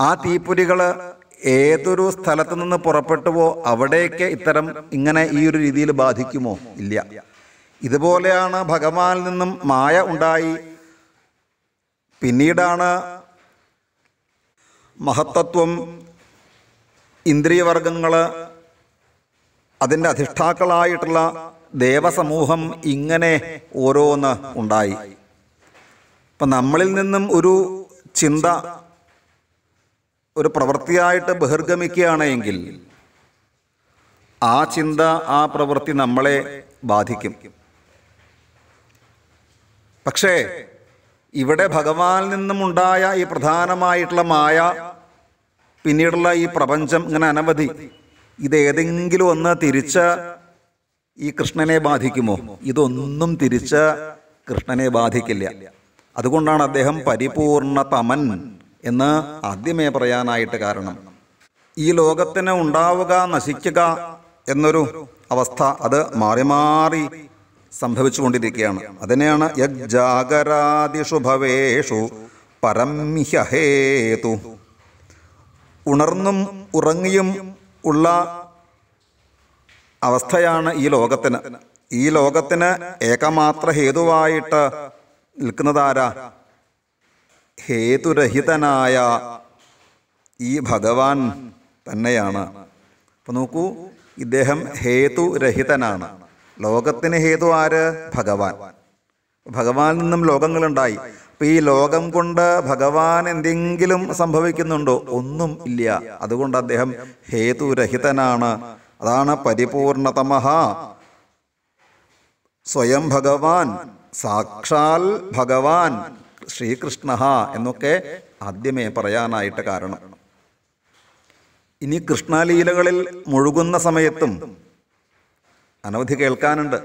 ആ തീപ്പൊരികൾ ഏതൊരു സ്ഥലത്തു നിന്ന് പുറപ്പെട്ടുവോ അവിടേക്ക് ഇത്തരം ഇങ്ങനെ ഈ ഒരു രീതിയിൽ ബാധിക്കുമോ ഇല്ല ഇതുപോലെയാണ് ഭഗവാനിൽ നിന്നും മായ ഉണ്ടായി പിന്നീടാണ് മഹത്തത്വം ഇന്ദ്രിയവർഗങ്ങൾ അതിൻ്റെ അധിഷ്ഠാക്കളായിട്ടുള്ള ദേവസമൂഹം ഇങ്ങനെ ഓരോന്ന് ഉണ്ടായി അപ്പം നമ്മളിൽ നിന്നും ഒരു ചിന്ത ഒരു പ്രവൃത്തിയായിട്ട് ബഹിർഗമിക്കുകയാണ് എങ്കിൽ ആ ചിന്ത ആ പ്രവൃത്തി നമ്മളെ ബാധിക്കും പക്ഷേ ഇവിടെ ഭഗവാനിൽ നിന്നുമുണ്ടായ ഈ പ്രധാനമായിട്ടുള്ള മായ പിന്നീടുള്ള ഈ പ്രപഞ്ചം ഇങ്ങനെ അനവധി ഇത് ഏതെങ്കിലും ഒന്ന് തിരിച്ച് ഈ കൃഷ്ണനെ ബാധിക്കുമോ ഇതൊന്നും തിരിച്ച് കൃഷ്ണനെ ബാധിക്കില്ല അതുകൊണ്ടാണ് അദ്ദേഹം പരിപൂർണ തമൻ എന്ന് ആദ്യമേ പറയാനായിട്ട് കാരണം ഈ ലോകത്തിന് ഉണ്ടാവുക നശിക്കുക എന്നൊരു അവസ്ഥ അത് മാറി മാറി സംഭവിച്ചുകൊണ്ടിരിക്കുകയാണ് അതിനെയാണ് യജ്ജാഗരാദിഷു ഭവേഷു പരംഹ്യഹേതു ഉണർന്നും ഉറങ്ങിയും ഉള്ള അവസ്ഥയാണ് ഈ ലോകത്തിന് ഈ ലോകത്തിന് ഏകമാത്ര ഹേതുവായിട്ട് നിൽക്കുന്നതാരാ ഹേതുരഹിതനായ ഈ ഭഗവാൻ തന്നെയാണ് അപ്പം നോക്കൂ ഇദ്ദേഹം ഹേതുരഹിതനാണ് ലോകത്തിന് ഹേതു ആര് ഭഗവാൻ ഭഗവാനിൽ നിന്നും ലോകങ്ങളുണ്ടായി അപ്പൊ ഈ ലോകം കൊണ്ട് ഭഗവാൻ എന്തെങ്കിലും സംഭവിക്കുന്നുണ്ടോ ഒന്നും ഇല്ല അതുകൊണ്ട് അദ്ദേഹം ഹേതുരഹിതനാണ് അതാണ് പരിപൂർണതമഹ സ്വയം ഭഗവാൻ സാക്ഷാൽ ഭഗവാൻ ശ്രീകൃഷ്ണ എന്നൊക്കെ ആദ്യമേ പറയാനായിട്ട് കാരണം ഇനി കൃഷ്ണലീലകളിൽ മുഴുകുന്ന സമയത്തും അനവധി കേൾക്കാനുണ്ട്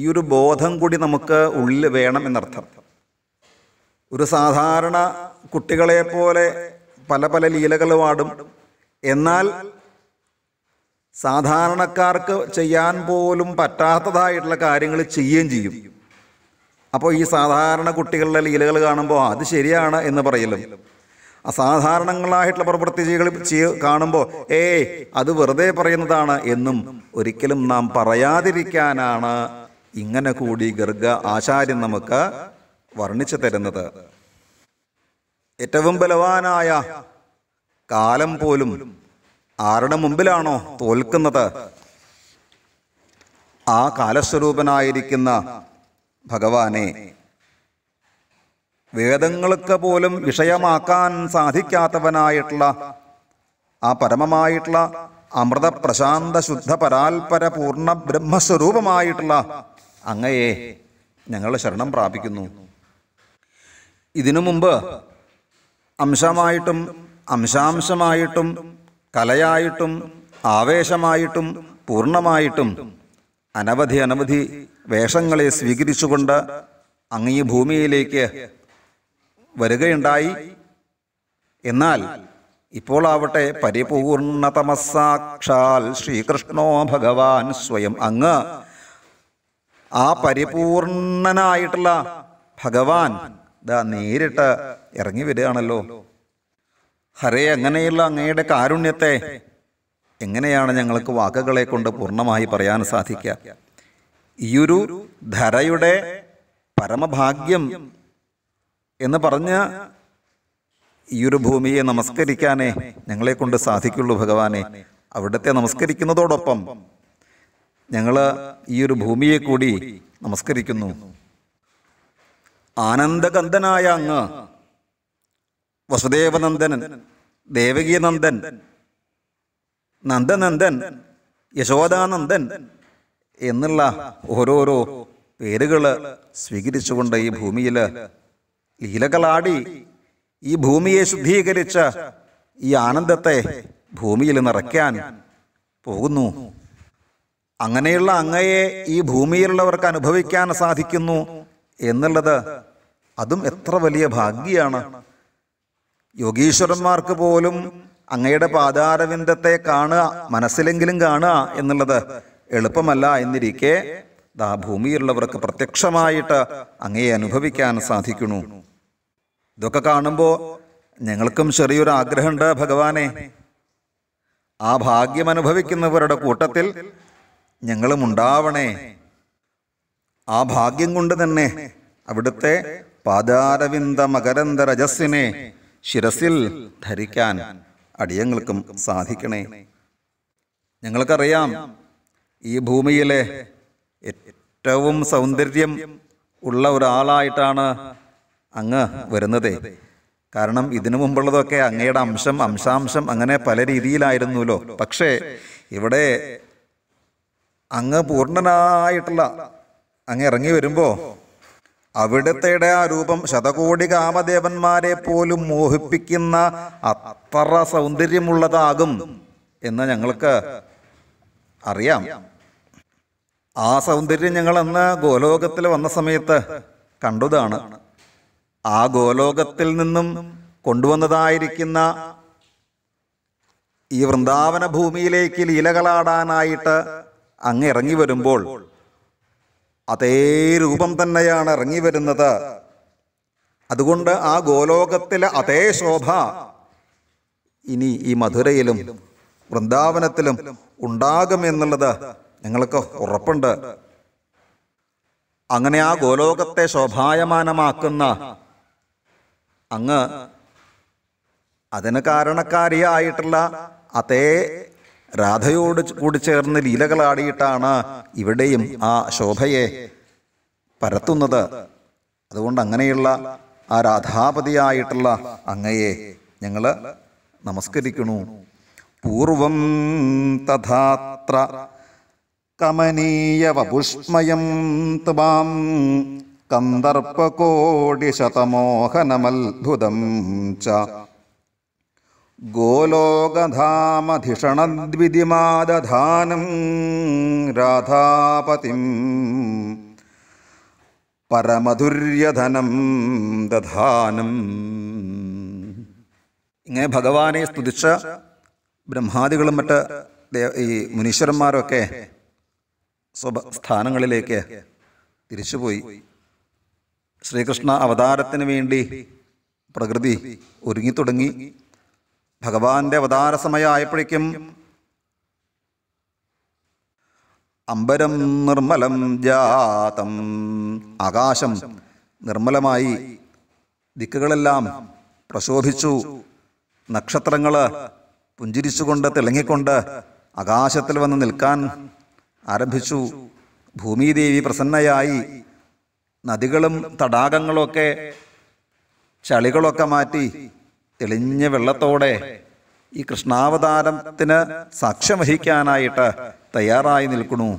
ഈ ഒരു ബോധം കൂടി നമുക്ക് ഉള്ളിൽ വേണം എന്നർത്ഥം ഒരു സാധാരണ കുട്ടികളെ പോലെ പല പല ലീലകൾ പാടും എന്നാൽ സാധാരണക്കാർക്ക് ചെയ്യാൻ പോലും പറ്റാത്തതായിട്ടുള്ള കാര്യങ്ങൾ ചെയ്യുകയും ചെയ്യും അപ്പോൾ ഈ സാധാരണ കുട്ടികളുടെ ലീലകൾ കാണുമ്പോൾ അത് ശരിയാണ് എന്ന് പറയലും അസാധാരണങ്ങളായിട്ടുള്ള പ്രവൃത്തി ചെയ്യ കാണുമ്പോൾ ഏയ് അത് വെറുതെ പറയുന്നതാണ് എന്നും ഒരിക്കലും നാം പറയാതിരിക്കാനാണ് ഇങ്ങനെ കൂടി ഗർഗ ആചാര്യൻ നമുക്ക് വർണ്ണിച്ചു തരുന്നത് ഏറ്റവും ബലവാനായ കാലം പോലും ആരുടെ മുമ്പിലാണോ തോൽക്കുന്നത് ആ കാലസ്വരൂപനായിരിക്കുന്ന ഭഗവാനെ വേദങ്ങൾക്ക് പോലും വിഷയമാക്കാൻ സാധിക്കാത്തവനായിട്ടുള്ള ആ പരമമായിട്ടുള്ള അമൃത പ്രശാന്ത ശുദ്ധ പരാൽപര പൂർണ്ണ ബ്രഹ്മസ്വരൂപമായിട്ടുള്ള അങ്ങയെ ഞങ്ങൾ ശരണം പ്രാപിക്കുന്നു ഇതിനു മുമ്പ് അംശമായിട്ടും അംശാംശമായിട്ടും കലയായിട്ടും ആവേശമായിട്ടും പൂർണ്ണമായിട്ടും അനവധി അനവധി വേഷങ്ങളെ സ്വീകരിച്ചുകൊണ്ട് അങ്ങ് ഈ ഭൂമിയിലേക്ക് വരികയുണ്ടായി എന്നാൽ ഇപ്പോൾ ആവട്ടെ പരിപൂർണതമസാക്ഷാൽ ശ്രീകൃഷ്ണോ ഭഗവാൻ സ്വയം അങ്ങ് ആ പരിപൂർണനായിട്ടുള്ള ഭഗവാൻ ദാ നേരിട്ട് ഇറങ്ങി വരികയാണല്ലോ ഹരേ അങ്ങനെയുള്ള അങ്ങയുടെ കാരുണ്യത്തെ എങ്ങനെയാണ് ഞങ്ങൾക്ക് വാക്കുകളെ കൊണ്ട് പൂർണ്ണമായി പറയാൻ സാധിക്കുക ഈയൊരു ധരയുടെ പരമഭാഗ്യം എന്ന് പറഞ്ഞ് ഈ ഒരു ഭൂമിയെ നമസ്കരിക്കാനേ ഞങ്ങളെ കൊണ്ട് സാധിക്കുള്ളൂ ഭഗവാനെ അവിടുത്തെ നമസ്കരിക്കുന്നതോടൊപ്പം ഞങ്ങൾ ഈ ഒരു ഭൂമിയെ കൂടി നമസ്കരിക്കുന്നു ആനന്ദകന്ദനായ അങ്ങ് വസുദേവനന്ദൻ ദേവകീനന്ദൻ നന്ദനന്ദൻ യശോദാനന്ദൻ എന്നുള്ള ഓരോരോ പേരുകൾ സ്വീകരിച്ചുകൊണ്ട് ഈ ഭൂമിയിൽ ലീലകളാടി ഈ ഭൂമിയെ ശുദ്ധീകരിച്ച ഈ ആനന്ദത്തെ ഭൂമിയിൽ നിറയ്ക്കാൻ പോകുന്നു അങ്ങനെയുള്ള അങ്ങയെ ഈ ഭൂമിയിലുള്ളവർക്ക് അനുഭവിക്കാൻ സാധിക്കുന്നു എന്നുള്ളത് അതും എത്ര വലിയ ഭാഗ്യമാണ് യോഗീശ്വരന്മാർക്ക് പോലും അങ്ങയുടെ പാതാരവിന്ദത്തെ കാണുക മനസ്സിലെങ്കിലും കാണുക എന്നുള്ളത് എളുപ്പമല്ല എന്നിരിക്കെ ദാ ഭൂമിയിലുള്ളവർക്ക് പ്രത്യക്ഷമായിട്ട് അങ്ങയെ അനുഭവിക്കാൻ സാധിക്കുന്നു ഇതൊക്കെ കാണുമ്പോൾ ഞങ്ങൾക്കും ചെറിയൊരു ആഗ്രഹമുണ്ട് ഭഗവാനെ ആ ഭാഗ്യം അനുഭവിക്കുന്നവരുടെ കൂട്ടത്തിൽ ഞങ്ങളും ഉണ്ടാവണേ ആ ഭാഗ്യം കൊണ്ട് തന്നെ അവിടുത്തെ പാദാരവിന്ദ മകരന്ദ രജസ്സിനെ ശിരസിൽ ധരിക്കാൻ അടിയങ്ങൾക്കും സാധിക്കണേ ഞങ്ങൾക്കറിയാം ഈ ഭൂമിയിലെ ഏറ്റവും സൗന്ദര്യം ഉള്ള ഒരാളായിട്ടാണ് അങ്ങ് വരുന്നതേ കാരണം ഇതിനു മുമ്പുള്ളതൊക്കെ അങ്ങയുടെ അംശം അംശാംശം അങ്ങനെ പല രീതിയിലായിരുന്നുല്ലോ പക്ഷേ ഇവിടെ അങ്ങ് പൂർണ്ണനായിട്ടുള്ള അങ്ങ് ഇറങ്ങി വരുമ്പോൾ അവിടുത്തെ ആ രൂപം ശതകോടി കാമദേവന്മാരെ പോലും മോഹിപ്പിക്കുന്ന അത്ര സൗന്ദര്യമുള്ളതാകും എന്ന് ഞങ്ങൾക്ക് അറിയാം ആ സൗന്ദര്യം ഞങ്ങൾ അന്ന് ഗോലോകത്തിൽ വന്ന സമയത്ത് കണ്ടതാണ് ആ ഗോലോകത്തിൽ നിന്നും കൊണ്ടുവന്നതായിരിക്കുന്ന ഈ വൃന്ദാവന ഭൂമിയിലേക്ക് ലീലകളാടാനായിട്ട് അങ്ങ് ഇറങ്ങി വരുമ്പോൾ അതേ രൂപം തന്നെയാണ് ഇറങ്ങി വരുന്നത് അതുകൊണ്ട് ആ ഗോലോകത്തിലെ അതേ ശോഭ ഇനി ഈ മധുരയിലും വൃന്ദാവനത്തിലും ഉണ്ടാകുമെന്നുള്ളത് ഞങ്ങൾക്ക് ഉറപ്പുണ്ട് അങ്ങനെ ആ ഗോലോകത്തെ ശോഭായമാനമാക്കുന്ന അങ്ങ് അതിന് കാരണക്കാരിയായിട്ടുള്ള അതേ രാധയോട് കൂടി ചേർന്ന് ലീലകളാടിയിട്ടാണ് ഇവിടെയും ആ ശോഭയെ പരത്തുന്നത് അതുകൊണ്ട് അങ്ങനെയുള്ള ആ രാധാപതിയായിട്ടുള്ള അങ്ങയെ ഞങ്ങൾ നമസ്കരിക്കുന്നു പൂർവം തഥാത്ര കമനീയ വപുഷ്മയം കന്ദർപ്പകോടിശതമോഹനമത്ഭുതം ച ഗോലോകധാമധിഷണദ്വിധിമാദധാനം രാധാപതിം പരമധുര്യധനം ദധാനം ഇങ്ങനെ ഭഗവാനെ സ്തുതിച്ച ബ്രഹ്മാദികളും മറ്റ് ഈ മുനീശ്വരന്മാരൊക്കെ സ്വസ്ഥാനങ്ങളിലേക്ക് സ്ഥാനങ്ങളിലേക്ക് തിരിച്ചുപോയി ശ്രീകൃഷ്ണ അവതാരത്തിന് വേണ്ടി പ്രകൃതി ഒരുങ്ങിത്തുടങ്ങി ഭഗവാന്റെ അവതാര സമയമായപ്പോഴേക്കും അമ്പരം നിർമ്മലം ജാതം ആകാശം നിർമ്മലമായി ദിക്കുകളെല്ലാം പ്രശോഭിച്ചു നക്ഷത്രങ്ങൾ പുഞ്ചിരിച്ചുകൊണ്ട് തിളങ്ങിക്കൊണ്ട് ആകാശത്തിൽ വന്ന് നിൽക്കാൻ ആരംഭിച്ചു ഭൂമിദേവി പ്രസന്നയായി നദികളും തടാകങ്ങളൊക്കെ ചളികളൊക്കെ മാറ്റി തെളിഞ്ഞ വെള്ളത്തോടെ ഈ കൃഷ്ണാവതാരത്തിന് സാക്ഷ്യം വഹിക്കാനായിട്ട് തയ്യാറായി നിൽക്കുന്നു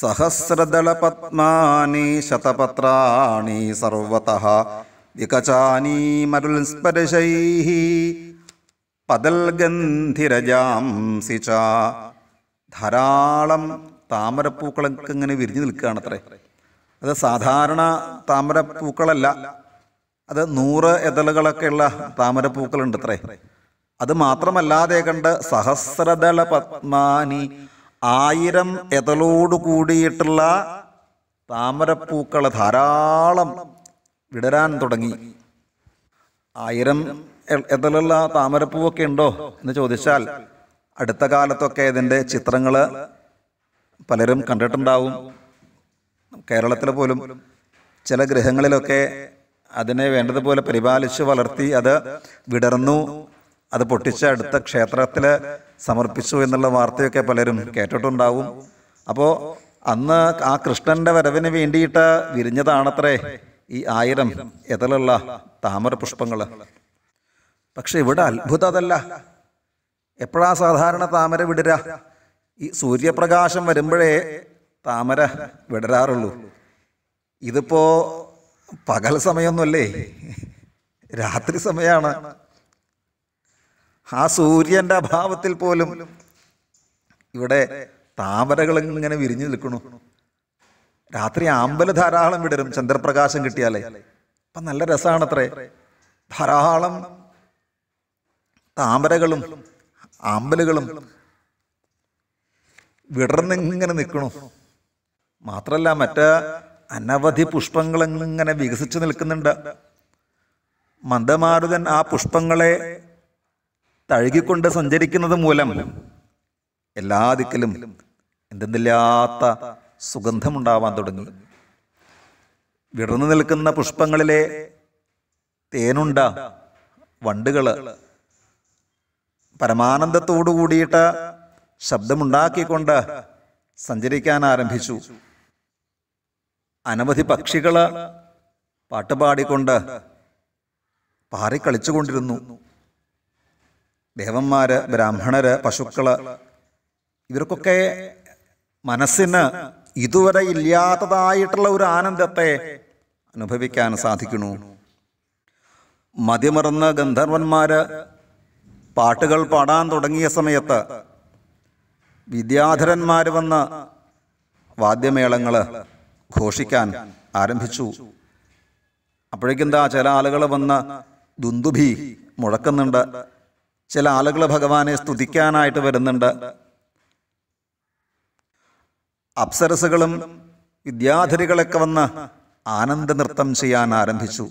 സഹസ്രദള പത്മാനി ശതപത്രാണി സർവത വികചാനീ മരുൽസ്പരശൈ പതൽഗന്ധിരജാംസിച്ച ധാരാളം താമരപ്പൂക്കളൊക്കെ ഇങ്ങനെ വിരിഞ്ഞു നിൽക്കുകയാണ് അത്രേ അത് സാധാരണ താമരപ്പൂക്കളല്ല അത് നൂറ് എതളുകളൊക്കെയുള്ള താമരപ്പൂക്കളുണ്ട് അത്രേ അത് മാത്രമല്ലാതെ കണ്ട് സഹസ്രദള പത്മാനി ആയിരം എതളോട് കൂടിയിട്ടുള്ള താമരപ്പൂക്കൾ ധാരാളം വിടരാൻ തുടങ്ങി ആയിരം എതളുള്ള താമരപ്പൂവൊക്കെ ഉണ്ടോ എന്ന് ചോദിച്ചാൽ അടുത്ത കാലത്തൊക്കെ ഇതിൻ്റെ ചിത്രങ്ങൾ പലരും കണ്ടിട്ടുണ്ടാവും കേരളത്തിൽ പോലും ചില ഗൃഹങ്ങളിലൊക്കെ അതിനെ വേണ്ടതുപോലെ പരിപാലിച്ച് വളർത്തി അത് വിടർന്നു അത് പൊട്ടിച്ച അടുത്ത ക്ഷേത്രത്തിൽ സമർപ്പിച്ചു എന്നുള്ള വാർത്തയൊക്കെ പലരും കേട്ടിട്ടുണ്ടാവും അപ്പോൾ അന്ന് ആ കൃഷ്ണന്റെ വരവിന് വേണ്ടിയിട്ട് വിരിഞ്ഞതാണത്രേ ഈ ആയിരം എതലുള്ള താമര പുഷ്പങ്ങൾ പക്ഷെ ഇവിടെ അത്ഭുത അതല്ല എപ്പോഴാ സാധാരണ താമര വിടുക ഈ സൂര്യപ്രകാശം വരുമ്പോഴേ താമര വിടരാറുള്ളൂ ഇതിപ്പോ പകൽ സമയമൊന്നുമല്ലേ രാത്രി സമയമാണ് ആ സൂര്യന്റെ അഭാവത്തിൽ പോലും ഇവിടെ താമരകൾ ഇങ്ങനെ വിരിഞ്ഞു നിൽക്കണു രാത്രി അമ്പല് ധാരാളം വിടരും ചന്ദ്രപ്രകാശം കിട്ടിയാലേ അപ്പം നല്ല രസമാണത്രേ ധാരാളം താമരകളും അമ്പലുകളും വിടർന്നിങ്ങനെ നിൽക്കണു മാത്രമല്ല മറ്റ് അനവധി പുഷ്പങ്ങൾ ഇങ്ങനെ വികസിച്ചു നിൽക്കുന്നുണ്ട് മന്ദമാരുതൻ ആ പുഷ്പങ്ങളെ തഴുകിക്കൊണ്ട് സഞ്ചരിക്കുന്നത് മൂലം എല്ലാ ദിക്കലും എന്തെന്നില്ലാത്ത സുഗന്ധമുണ്ടാവാൻ തുടങ്ങി വിടർന്നു നിൽക്കുന്ന പുഷ്പങ്ങളിലെ തേനുണ്ട വണ്ടുകൾ പരമാനന്ദത്തോടു കൂടിയിട്ട് ശബ്ദമുണ്ടാക്കിക്കൊണ്ട് സഞ്ചരിക്കാൻ ആരംഭിച്ചു അനവധി പക്ഷികൾ പാട്ടുപാടിക്കൊണ്ട് പാറി ദേവന്മാര് ബ്രാഹ്മണര് പശുക്കള് ഇവർക്കൊക്കെ മനസ്സിന് ഇതുവരെ ഇല്ലാത്തതായിട്ടുള്ള ഒരു ആനന്ദത്തെ അനുഭവിക്കാൻ സാധിക്കുന്നു മതിമറന്ന് ഗന്ധർവന്മാര് പാട്ടുകൾ പാടാൻ തുടങ്ങിയ സമയത്ത് വിദ്യാധരന്മാർ വന്ന് വാദ്യമേളങ്ങൾ ഘോഷിക്കാൻ ആരംഭിച്ചു അപ്പോഴേക്കെന്താ ചില ആളുകൾ വന്ന് ദുന്ദുഭി മുഴക്കുന്നുണ്ട് ചില ആളുകൾ ഭഗവാനെ സ്തുതിക്കാനായിട്ട് വരുന്നുണ്ട് അപ്സരസുകളും വിദ്യാധരികളൊക്കെ വന്ന് ആനന്ദ നൃത്തം ചെയ്യാൻ ആരംഭിച്ചു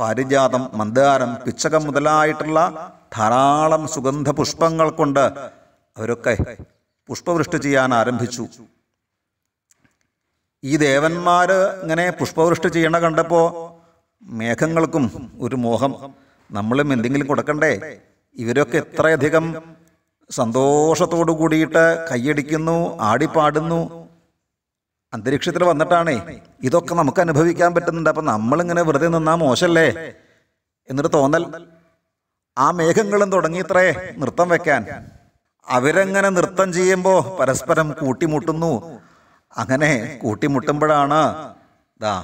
പാരിജാതം മന്ദാരം പിച്ചകം മുതലായിട്ടുള്ള ധാരാളം സുഗന്ധ പുഷ്പങ്ങൾ കൊണ്ട് അവരൊക്കെ പുഷ്പവൃഷ്ടി ചെയ്യാൻ ആരംഭിച്ചു ഈ ദേവന്മാർ ഇങ്ങനെ പുഷ്പവൃഷ്ടി ചെയ്യണ കണ്ടപ്പോൾ മേഘങ്ങൾക്കും ഒരു മോഹം നമ്മളും എന്തെങ്കിലും കൊടുക്കണ്ടേ ഇവരൊക്കെ എത്രയധികം സന്തോഷത്തോടു കൂടിയിട്ട് കൈയടിക്കുന്നു ആടിപ്പാടുന്നു അന്തരീക്ഷത്തിൽ വന്നിട്ടാണേ ഇതൊക്കെ നമുക്ക് അനുഭവിക്കാൻ പറ്റുന്നുണ്ട് അപ്പം നമ്മളിങ്ങനെ വെറുതെ നിന്നാൽ മോശമല്ലേ എന്നിട്ട് തോന്നൽ ആ മേഘങ്ങളും ഇത്രേ നൃത്തം വെക്കാൻ അവരെങ്ങനെ നൃത്തം ചെയ്യുമ്പോൾ പരസ്പരം കൂട്ടിമുട്ടുന്നു അങ്ങനെ കൂട്ടിമുട്ടുമ്പോഴാണ് ദാ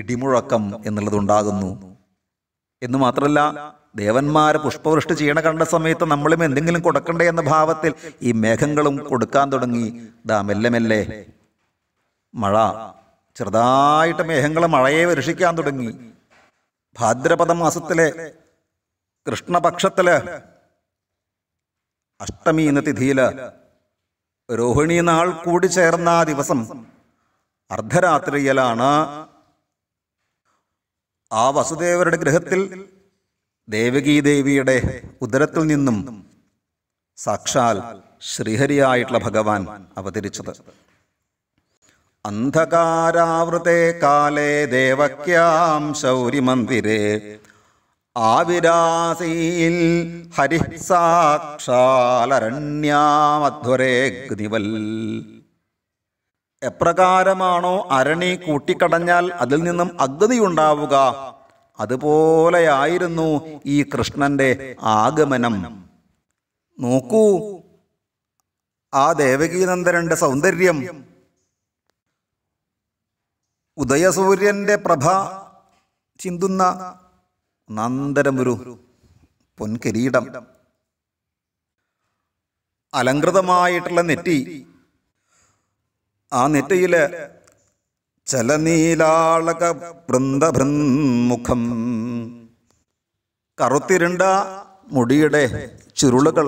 ഇടിമുഴക്കം എന്നുള്ളതുണ്ടാകുന്നു എന്ന് മാത്രമല്ല ദേവന്മാരെ പുഷ്പവൃഷ്ടി ചെയ്യണ കണ്ട സമയത്ത് നമ്മളും എന്തെങ്കിലും കൊടുക്കണ്ടേ എന്ന ഭാവത്തിൽ ഈ മേഘങ്ങളും കൊടുക്കാൻ തുടങ്ങി ദാ മെല്ലെ മെല്ലെ മഴ ചെറുതായിട്ട് മേഘങ്ങൾ മഴയെ വർഷിക്കാൻ തുടങ്ങി ഭാദ്രപദ മാസത്തിലെ കൃഷ്ണപക്ഷത്തില് അഷ്ടമി എന്ന തിഥിയില് രോഹിണി നാൾ കൂടി ചേർന്ന ആ ദിവസം അർദ്ധരാത്രിയിലാണ് ആ വസുദേവരുടെ ഗൃഹത്തിൽ ദേവകീദേവിയുടെ ഉദരത്തിൽ നിന്നും സാക്ഷാൽ ശ്രീഹരിയായിട്ടുള്ള ഭഗവാൻ അവതരിച്ചത് അന്ധകാരാവൃതേ കാലേ ദേവക്യാം ശൗരിമന്ദിരേ ആവിരാസീൽ ഹരിസാക്ഷാലരണ്യാമധ്വരേഗ്നിവൽ എപ്രകാരമാണോ അരണി കൂട്ടിക്കടഞ്ഞാൽ അതിൽ നിന്നും അഗ്നിയുണ്ടാവുക അതുപോലെയായിരുന്നു ഈ കൃഷ്ണന്റെ ആഗമനം നോക്കൂ ആ ദേവകീനന്ദനന്റെ സൗന്ദര്യം ഉദയസൂര്യന്റെ പ്രഭ ചിന്തുന്ന നന്ദരമൊരു പൊൻകിരീടം അലങ്കൃതമായിട്ടുള്ള നെറ്റി ആ നെറ്റിയില് ചലനീലാളക വൃന്ദഭൃന്മുഖം കറുത്തിരുണ്ട മുടിയുടെ ചുരുളുകൾ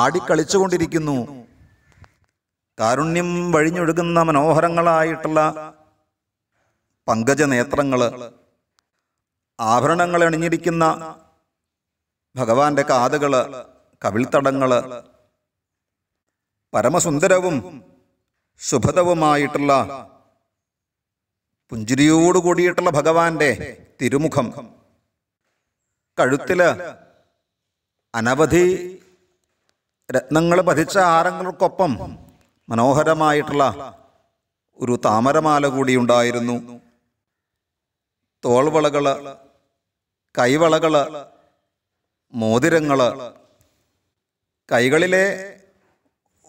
ആടിക്കളിച്ചുകൊണ്ടിരിക്കുന്നു കാരുണ്യം വഴിഞ്ഞൊഴുകുന്ന മനോഹരങ്ങളായിട്ടുള്ള നേത്രങ്ങള് ആഭരണങ്ങൾ അണിഞ്ഞിരിക്കുന്ന ഭഗവാന്റെ കാതുകൾ കവിൾത്തടങ്ങൾ പരമസുന്ദരവും ശുഭതവുമായിട്ടുള്ള പുഞ്ചിരിയോട് കൂടിയിട്ടുള്ള ഭഗവാന്റെ തിരുമുഖം കഴുത്തില് അനവധി രത്നങ്ങൾ പതിച്ച ആരങ്ങൾക്കൊപ്പം മനോഹരമായിട്ടുള്ള ഒരു താമരമാല കൂടി ഉണ്ടായിരുന്നു തോൾവളകൾ കൈവളകൾ മോതിരങ്ങൾ കൈകളിലെ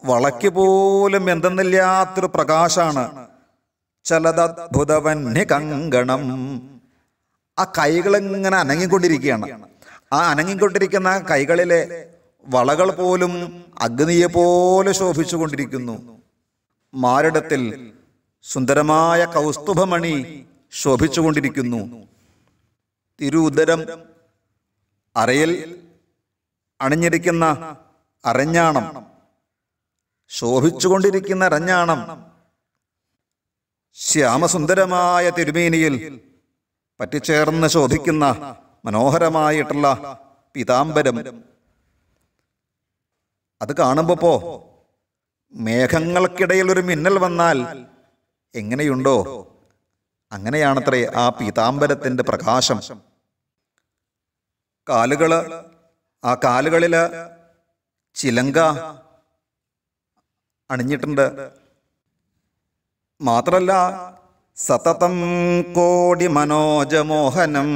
വളയ്ക്ക് പോലും എന്തെന്നില്ലാത്തൊരു പ്രകാശാണ് ചലതദ്ഭുതവന്യ കങ്കണം ആ ഇങ്ങനെ അനങ്ങിക്കൊണ്ടിരിക്കുകയാണ് ആ അനങ്ങിക്കൊണ്ടിരിക്കുന്ന കൈകളിലെ വളകൾ പോലും അഗ്നിയെ പോലെ ശോഭിച്ചു കൊണ്ടിരിക്കുന്നു മാരടത്തിൽ സുന്ദരമായ കൗസ്തുഭമണി ശോഭിച്ചുകൊണ്ടിരിക്കുന്നു തിരുദരം അറയിൽ അണിഞ്ഞിരിക്കുന്ന അരഞ്ഞാണം ശോഭിച്ചുകൊണ്ടിരിക്കുന്ന അരഞ്ഞാണം ശ്യാമസുന്ദരമായ തിരുമേനിയിൽ പറ്റിച്ചേർന്ന് ശോഭിക്കുന്ന മനോഹരമായിട്ടുള്ള പിതാംബരം അത് കാണുമ്പോൾ മേഘങ്ങൾക്കിടയിൽ ഒരു മിന്നൽ വന്നാൽ എങ്ങനെയുണ്ടോ അങ്ങനെയാണത്രേ ആ പീതാംബരത്തിന്റെ പ്രകാശം കാലുകൾ ആ കാലുകളിൽ ചിലങ്ക അണിഞ്ഞിട്ടുണ്ട് മാത്രമല്ല സതതം കോടി മനോജമോഹനം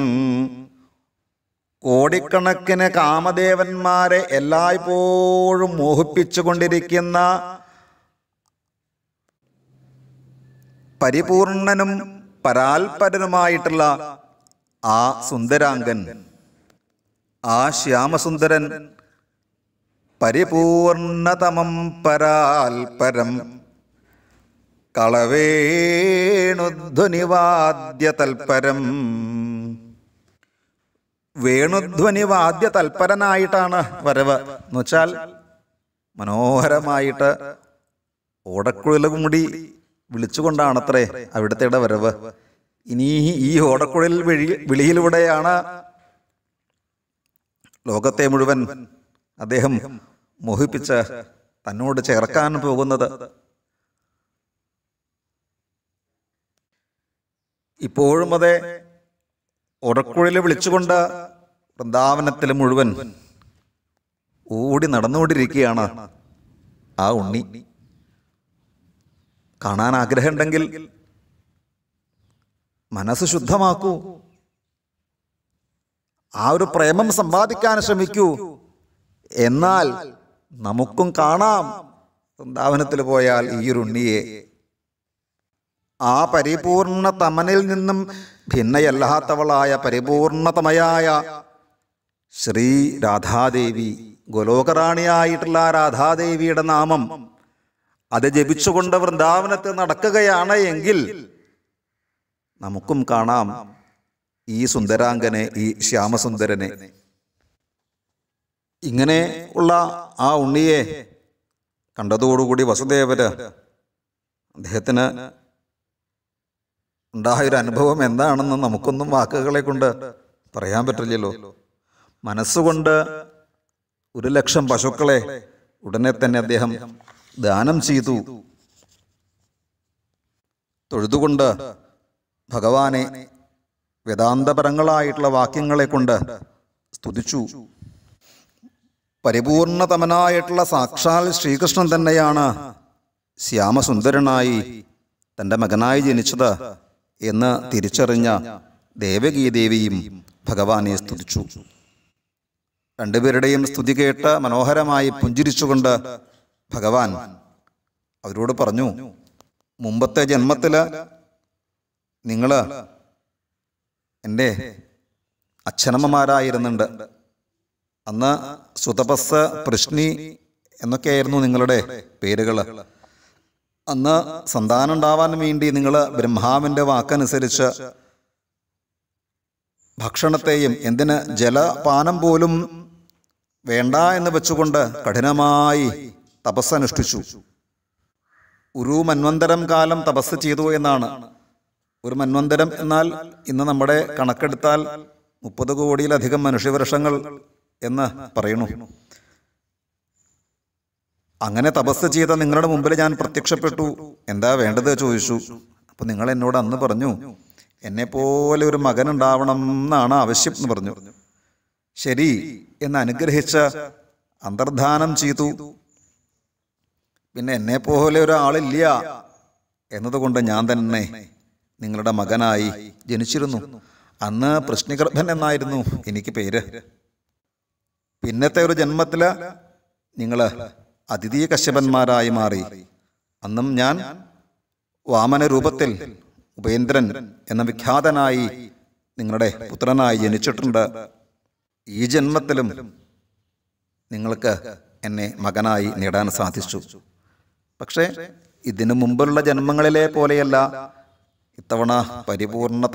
കോടിക്കണക്കിന് കാമദേവന്മാരെ എല്ലായ്പ്പോഴും മോഹിപ്പിച്ചുകൊണ്ടിരിക്കുന്ന പരിപൂർണനും പരാൽപരനുമായിട്ടുള്ള ആ സുന്ദരാംഗൻ ആ ശ്യാമസുന്ദരൻ പരിപൂർണതമം പരാൽപരം കളവേണുധ്വനിവാദ്യ തൽപരം വേണുധ്വനിവാദ്യ തൽപരനായിട്ടാണ് വരവ് എന്ന് വെച്ചാൽ മനോഹരമായിട്ട് കൂടി വിളിച്ചുകൊണ്ടാണത്രേ അവിടുത്തെ വരവ് ഇനി ഈ ഓടക്കുഴൽ വിളിയിലൂടെയാണ് ലോകത്തെ മുഴുവൻ അദ്ദേഹം മോഹിപ്പിച്ച് തന്നോട് ചേർക്കാൻ പോകുന്നത് ഇപ്പോഴും അതെ ഉറക്കുഴൽ വിളിച്ചുകൊണ്ട് വൃന്ദാവനത്തിൽ മുഴുവൻ ഓടി നടന്നുകൊണ്ടിരിക്കുകയാണ് ആ ഉണ്ണി കാണാൻ ആഗ്രഹമുണ്ടെങ്കിൽ മനസ്സ് ശുദ്ധമാക്കൂ ആ ഒരു പ്രേമം സമ്പാദിക്കാൻ ശ്രമിക്കൂ എന്നാൽ നമുക്കും കാണാം വൃന്ദാവനത്തിൽ പോയാൽ ഈ ഒരു ഉണ്ണിയെ ആ പരിപൂർണ തമനിൽ നിന്നും ഭിന്നയല്ലാത്തവളായ പരിപൂർണതമയായ ശ്രീ രാധാദേവി ഗോലോകറാണിയായിട്ടുള്ള രാധാദേവിയുടെ നാമം അത് ജപിച്ചുകൊണ്ട് വൃന്ദാവനത്തിൽ നടക്കുകയാണ് എങ്കിൽ നമുക്കും കാണാം ഈ സുന്ദരാംഗനെ ഈ ശ്യാമസുന്ദരനെ ഇങ്ങനെ ഉള്ള ആ ഉണ്ണിയെ കണ്ടതോടുകൂടി വസുദേവര് അദ്ദേഹത്തിന് ഉണ്ടായൊരു അനുഭവം എന്താണെന്ന് നമുക്കൊന്നും വാക്കുകളെ കൊണ്ട് പറയാൻ പറ്റില്ലല്ലോ മനസ്സുകൊണ്ട് ഒരു ലക്ഷം പശുക്കളെ ഉടനെ തന്നെ അദ്ദേഹം ദാനം ചെയ്തു തൊഴുതുകൊണ്ട് ഭഗവാനെ വേദാന്തപരങ്ങളായിട്ടുള്ള വാക്യങ്ങളെ കൊണ്ട് സ്തുതിച്ചു പരിപൂർണതമനായിട്ടുള്ള സാക്ഷാൽ ശ്രീകൃഷ്ണൻ തന്നെയാണ് ശ്യാമസുന്ദരനായി തൻ്റെ മകനായി ജനിച്ചത് എന്ന് തിരിച്ചറിഞ്ഞ ദേവകീദേവിയും ഭഗവാനെ സ്തുതിച്ചു രണ്ടുപേരുടെയും സ്തുതി കേട്ട് മനോഹരമായി പുഞ്ചിരിച്ചുകൊണ്ട് ഭഗവാൻ അവരോട് പറഞ്ഞു മുമ്പത്തെ ജന്മത്തിൽ നിങ്ങൾ എൻ്റെ അച്ഛനമ്മമാരായിരുന്നുണ്ട് അന്ന് സുതപസ് പ്രശ്നി എന്നൊക്കെയായിരുന്നു നിങ്ങളുടെ പേരുകൾ അന്ന് സന്താനം ഉണ്ടാവാൻ വേണ്ടി നിങ്ങൾ ബ്രഹ്മാവിൻ്റെ വാക്കനുസരിച്ച് ഭക്ഷണത്തെയും എന്തിന് ജലപാനം പോലും വേണ്ട എന്ന് വെച്ചുകൊണ്ട് കഠിനമായി തപസ്സനുഷ്ഠിച്ചു ഒരു മന്വന്തരം കാലം തപസ് ചെയ്തു എന്നാണ് ഒരു മന്വന്തരം എന്നാൽ ഇന്ന് നമ്മുടെ കണക്കെടുത്താൽ മുപ്പത് കോടിയിലധികം മനുഷ്യവർഷങ്ങൾ എന്ന് പറയുന്നു അങ്ങനെ തപസ് ചെയ്ത നിങ്ങളുടെ മുമ്പിൽ ഞാൻ പ്രത്യക്ഷപ്പെട്ടു എന്താ വേണ്ടത് ചോദിച്ചു അപ്പോൾ നിങ്ങൾ എന്നോട് അന്ന് പറഞ്ഞു എന്നെപ്പോലെ ഒരു മകൻ ഉണ്ടാവണം എന്നാണ് ആവശ്യം എന്ന് പറഞ്ഞു ശരി എന്ന് അനുഗ്രഹിച്ച അന്തർധാനം ചെയ്തു പിന്നെ എന്നെപ്പോലെ ഒരാളില്ല എന്നതുകൊണ്ട് ഞാൻ തന്നെ നിങ്ങളുടെ മകനായി ജനിച്ചിരുന്നു അന്ന് പ്രശ്നഗർഭൻ എന്നായിരുന്നു എനിക്ക് പേര് പിന്നത്തെ ഒരു ജന്മത്തിൽ നിങ്ങൾ അതിഥി കശ്യപന്മാരായി മാറി അന്നും ഞാൻ വാമന രൂപത്തിൽ ഉപേന്ദ്രൻ എന്ന വിഖ്യാതനായി നിങ്ങളുടെ പുത്രനായി ജനിച്ചിട്ടുണ്ട് ഈ ജന്മത്തിലും നിങ്ങൾക്ക് എന്നെ മകനായി നേടാൻ സാധിച്ചു പക്ഷേ ഇതിനു മുമ്പുള്ള ജന്മങ്ങളിലെ പോലെയല്ല ഇത്തവണ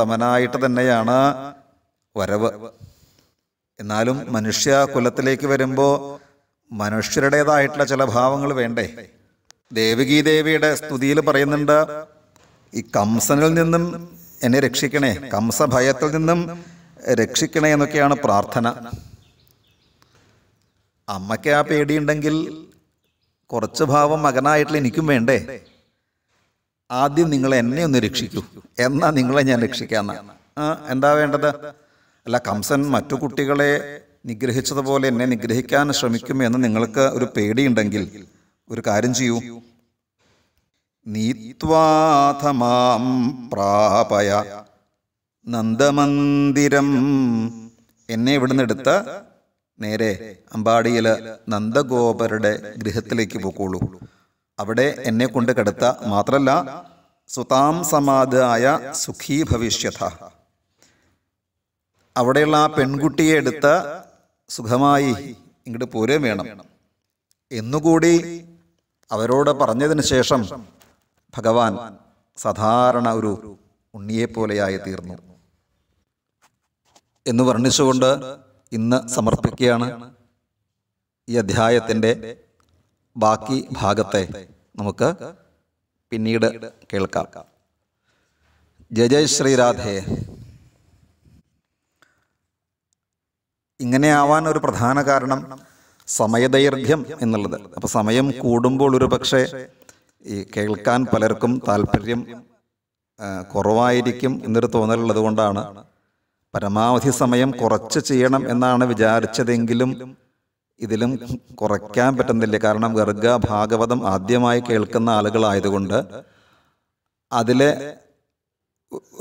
തമനായിട്ട് തന്നെയാണ് വരവ് എന്നാലും മനുഷ്യ കുലത്തിലേക്ക് വരുമ്പോൾ മനുഷ്യരുടേതായിട്ടുള്ള ചില ഭാവങ്ങൾ വേണ്ടേ ദേവികീദേവിയുടെ ദേവിയുടെ സ്തുതിയിൽ പറയുന്നുണ്ട് ഈ കംസനിൽ നിന്നും എന്നെ രക്ഷിക്കണേ കംസഭയത്തിൽ നിന്നും രക്ഷിക്കണേ എന്നൊക്കെയാണ് പ്രാർത്ഥന അമ്മയ്ക്ക് ആ പേടിയുണ്ടെങ്കിൽ കുറച്ച് ഭാവം മകനായിട്ടുള്ള എനിക്കും വേണ്ടേ ആദ്യം നിങ്ങൾ എന്നെ ഒന്ന് രക്ഷിക്കൂ എന്നാ നിങ്ങളെ ഞാൻ രക്ഷിക്കാന്ന എന്താ വേണ്ടത് അല്ല കംസൻ മറ്റു കുട്ടികളെ നിഗ്രഹിച്ചതുപോലെ എന്നെ നിഗ്രഹിക്കാൻ ശ്രമിക്കുമെന്ന് നിങ്ങൾക്ക് ഒരു പേടിയുണ്ടെങ്കിൽ ഒരു കാര്യം ചെയ്യൂ നീത്വാഥമാം പ്രാപയ നന്ദമന്ദിരം എന്നെ ഇവിടുന്ന് എടുത്ത് നേരെ അമ്പാടിയിൽ നന്ദഗോപരുടെ ഗൃഹത്തിലേക്ക് പോക്കോളൂ അവിടെ എന്നെ കൊണ്ട് കിടത്ത മാത്രല്ല സുതാം സമാധായ സുഖീ ഭവിഷ്യത അവിടെയുള്ള ആ പെൺകുട്ടിയെ എടുത്ത് സുഖമായി ഇങ്ങോട്ട് പോരേം വേണം എന്നുകൂടി അവരോട് പറഞ്ഞതിന് ശേഷം ഭഗവാൻ സാധാരണ ഒരു ഉണ്ണിയെപ്പോലെയായി തീർന്നു എന്ന് വർണ്ണിച്ചുകൊണ്ട് ഇന്ന് സമർപ്പിക്കുകയാണ് ഈ അധ്യായത്തിൻ്റെ ബാക്കി ഭാഗത്തെ നമുക്ക് പിന്നീട് കേൾക്കാം ജയ ജയ ശ്രീരാധേ ഇങ്ങനെ ആവാൻ ഒരു പ്രധാന കാരണം സമയദൈർഘ്യം എന്നുള്ളത് അപ്പോൾ സമയം കൂടുമ്പോൾ ഒരു പക്ഷേ ഈ കേൾക്കാൻ പലർക്കും താല്പര്യം കുറവായിരിക്കും എന്നൊരു തോന്നലുള്ളത് കൊണ്ടാണ് പരമാവധി സമയം കുറച്ച് ചെയ്യണം എന്നാണ് വിചാരിച്ചതെങ്കിലും ഇതിലും കുറയ്ക്കാൻ പറ്റുന്നില്ല കാരണം ഗർഗ ഭാഗവതം ആദ്യമായി കേൾക്കുന്ന ആളുകളായതുകൊണ്ട് അതിലെ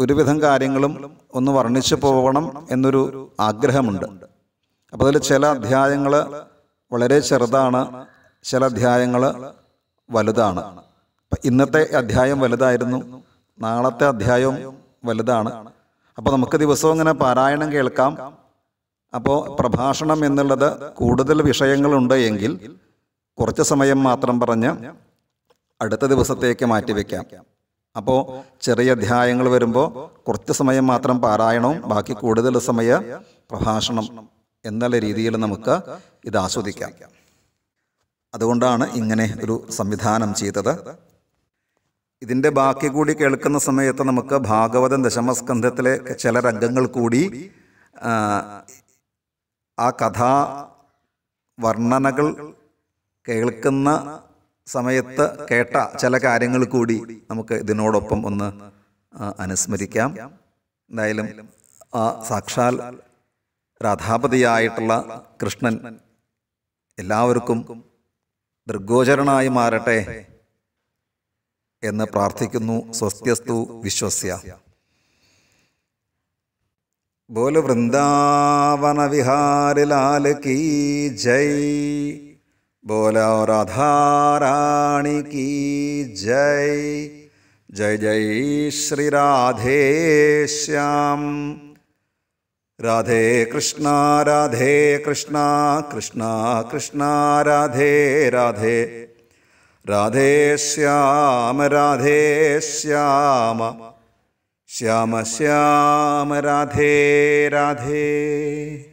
ഒരുവിധം കാര്യങ്ങളും ഒന്ന് വർണ്ണിച്ചു പോകണം എന്നൊരു ആഗ്രഹമുണ്ട് അപ്പോൾ അതിൽ ചില അധ്യായങ്ങൾ വളരെ ചെറുതാണ് ചില അധ്യായങ്ങൾ വലുതാണ് ഇന്നത്തെ അധ്യായം വലുതായിരുന്നു നാളത്തെ അധ്യായവും വലുതാണ് അപ്പോൾ നമുക്ക് ദിവസവും ഇങ്ങനെ പാരായണം കേൾക്കാം അപ്പോൾ പ്രഭാഷണം എന്നുള്ളത് കൂടുതൽ വിഷയങ്ങളുണ്ട് എങ്കിൽ കുറച്ച് സമയം മാത്രം പറഞ്ഞ് അടുത്ത ദിവസത്തേക്ക് മാറ്റിവെക്കാം അപ്പോൾ ചെറിയ അധ്യായങ്ങൾ വരുമ്പോൾ കുറച്ച് സമയം മാത്രം പാരായണവും ബാക്കി കൂടുതൽ സമയ പ്രഭാഷണം എന്നുള്ള രീതിയിൽ നമുക്ക് ഇത് ആസ്വദിക്കാം അതുകൊണ്ടാണ് ഇങ്ങനെ ഒരു സംവിധാനം ചെയ്തത് ഇതിൻ്റെ ബാക്കി കൂടി കേൾക്കുന്ന സമയത്ത് നമുക്ക് ഭാഗവതം ദശമസ്കന്ധത്തിലെ ചില രംഗങ്ങൾ കൂടി ആ കഥാ വർണ്ണനകൾ കേൾക്കുന്ന സമയത്ത് കേട്ട ചില കാര്യങ്ങൾ കൂടി നമുക്ക് ഇതിനോടൊപ്പം ഒന്ന് അനുസ്മരിക്കാം എന്തായാലും ആ സാക്ഷാൽ രാധാപതിയായിട്ടുള്ള കൃഷ്ണൻ എല്ലാവർക്കും ദൃഗോചരനായി മാറട്ടെ എന്ന് പ്രാർത്ഥിക്കുന്നു സ്വസ്ത്യസ്തു വിശ്വസ്യ बोल वृंदावन विहार लाल की जय बोल और रानी की जय जय जय श्री राधे श्याम राधे कृष्णा राधे कृष्णा कृष्णा कृष्णा राधे राधे राधे श्याम राधे श्याम, राधे श्याम श्याम श्याम राधे राधे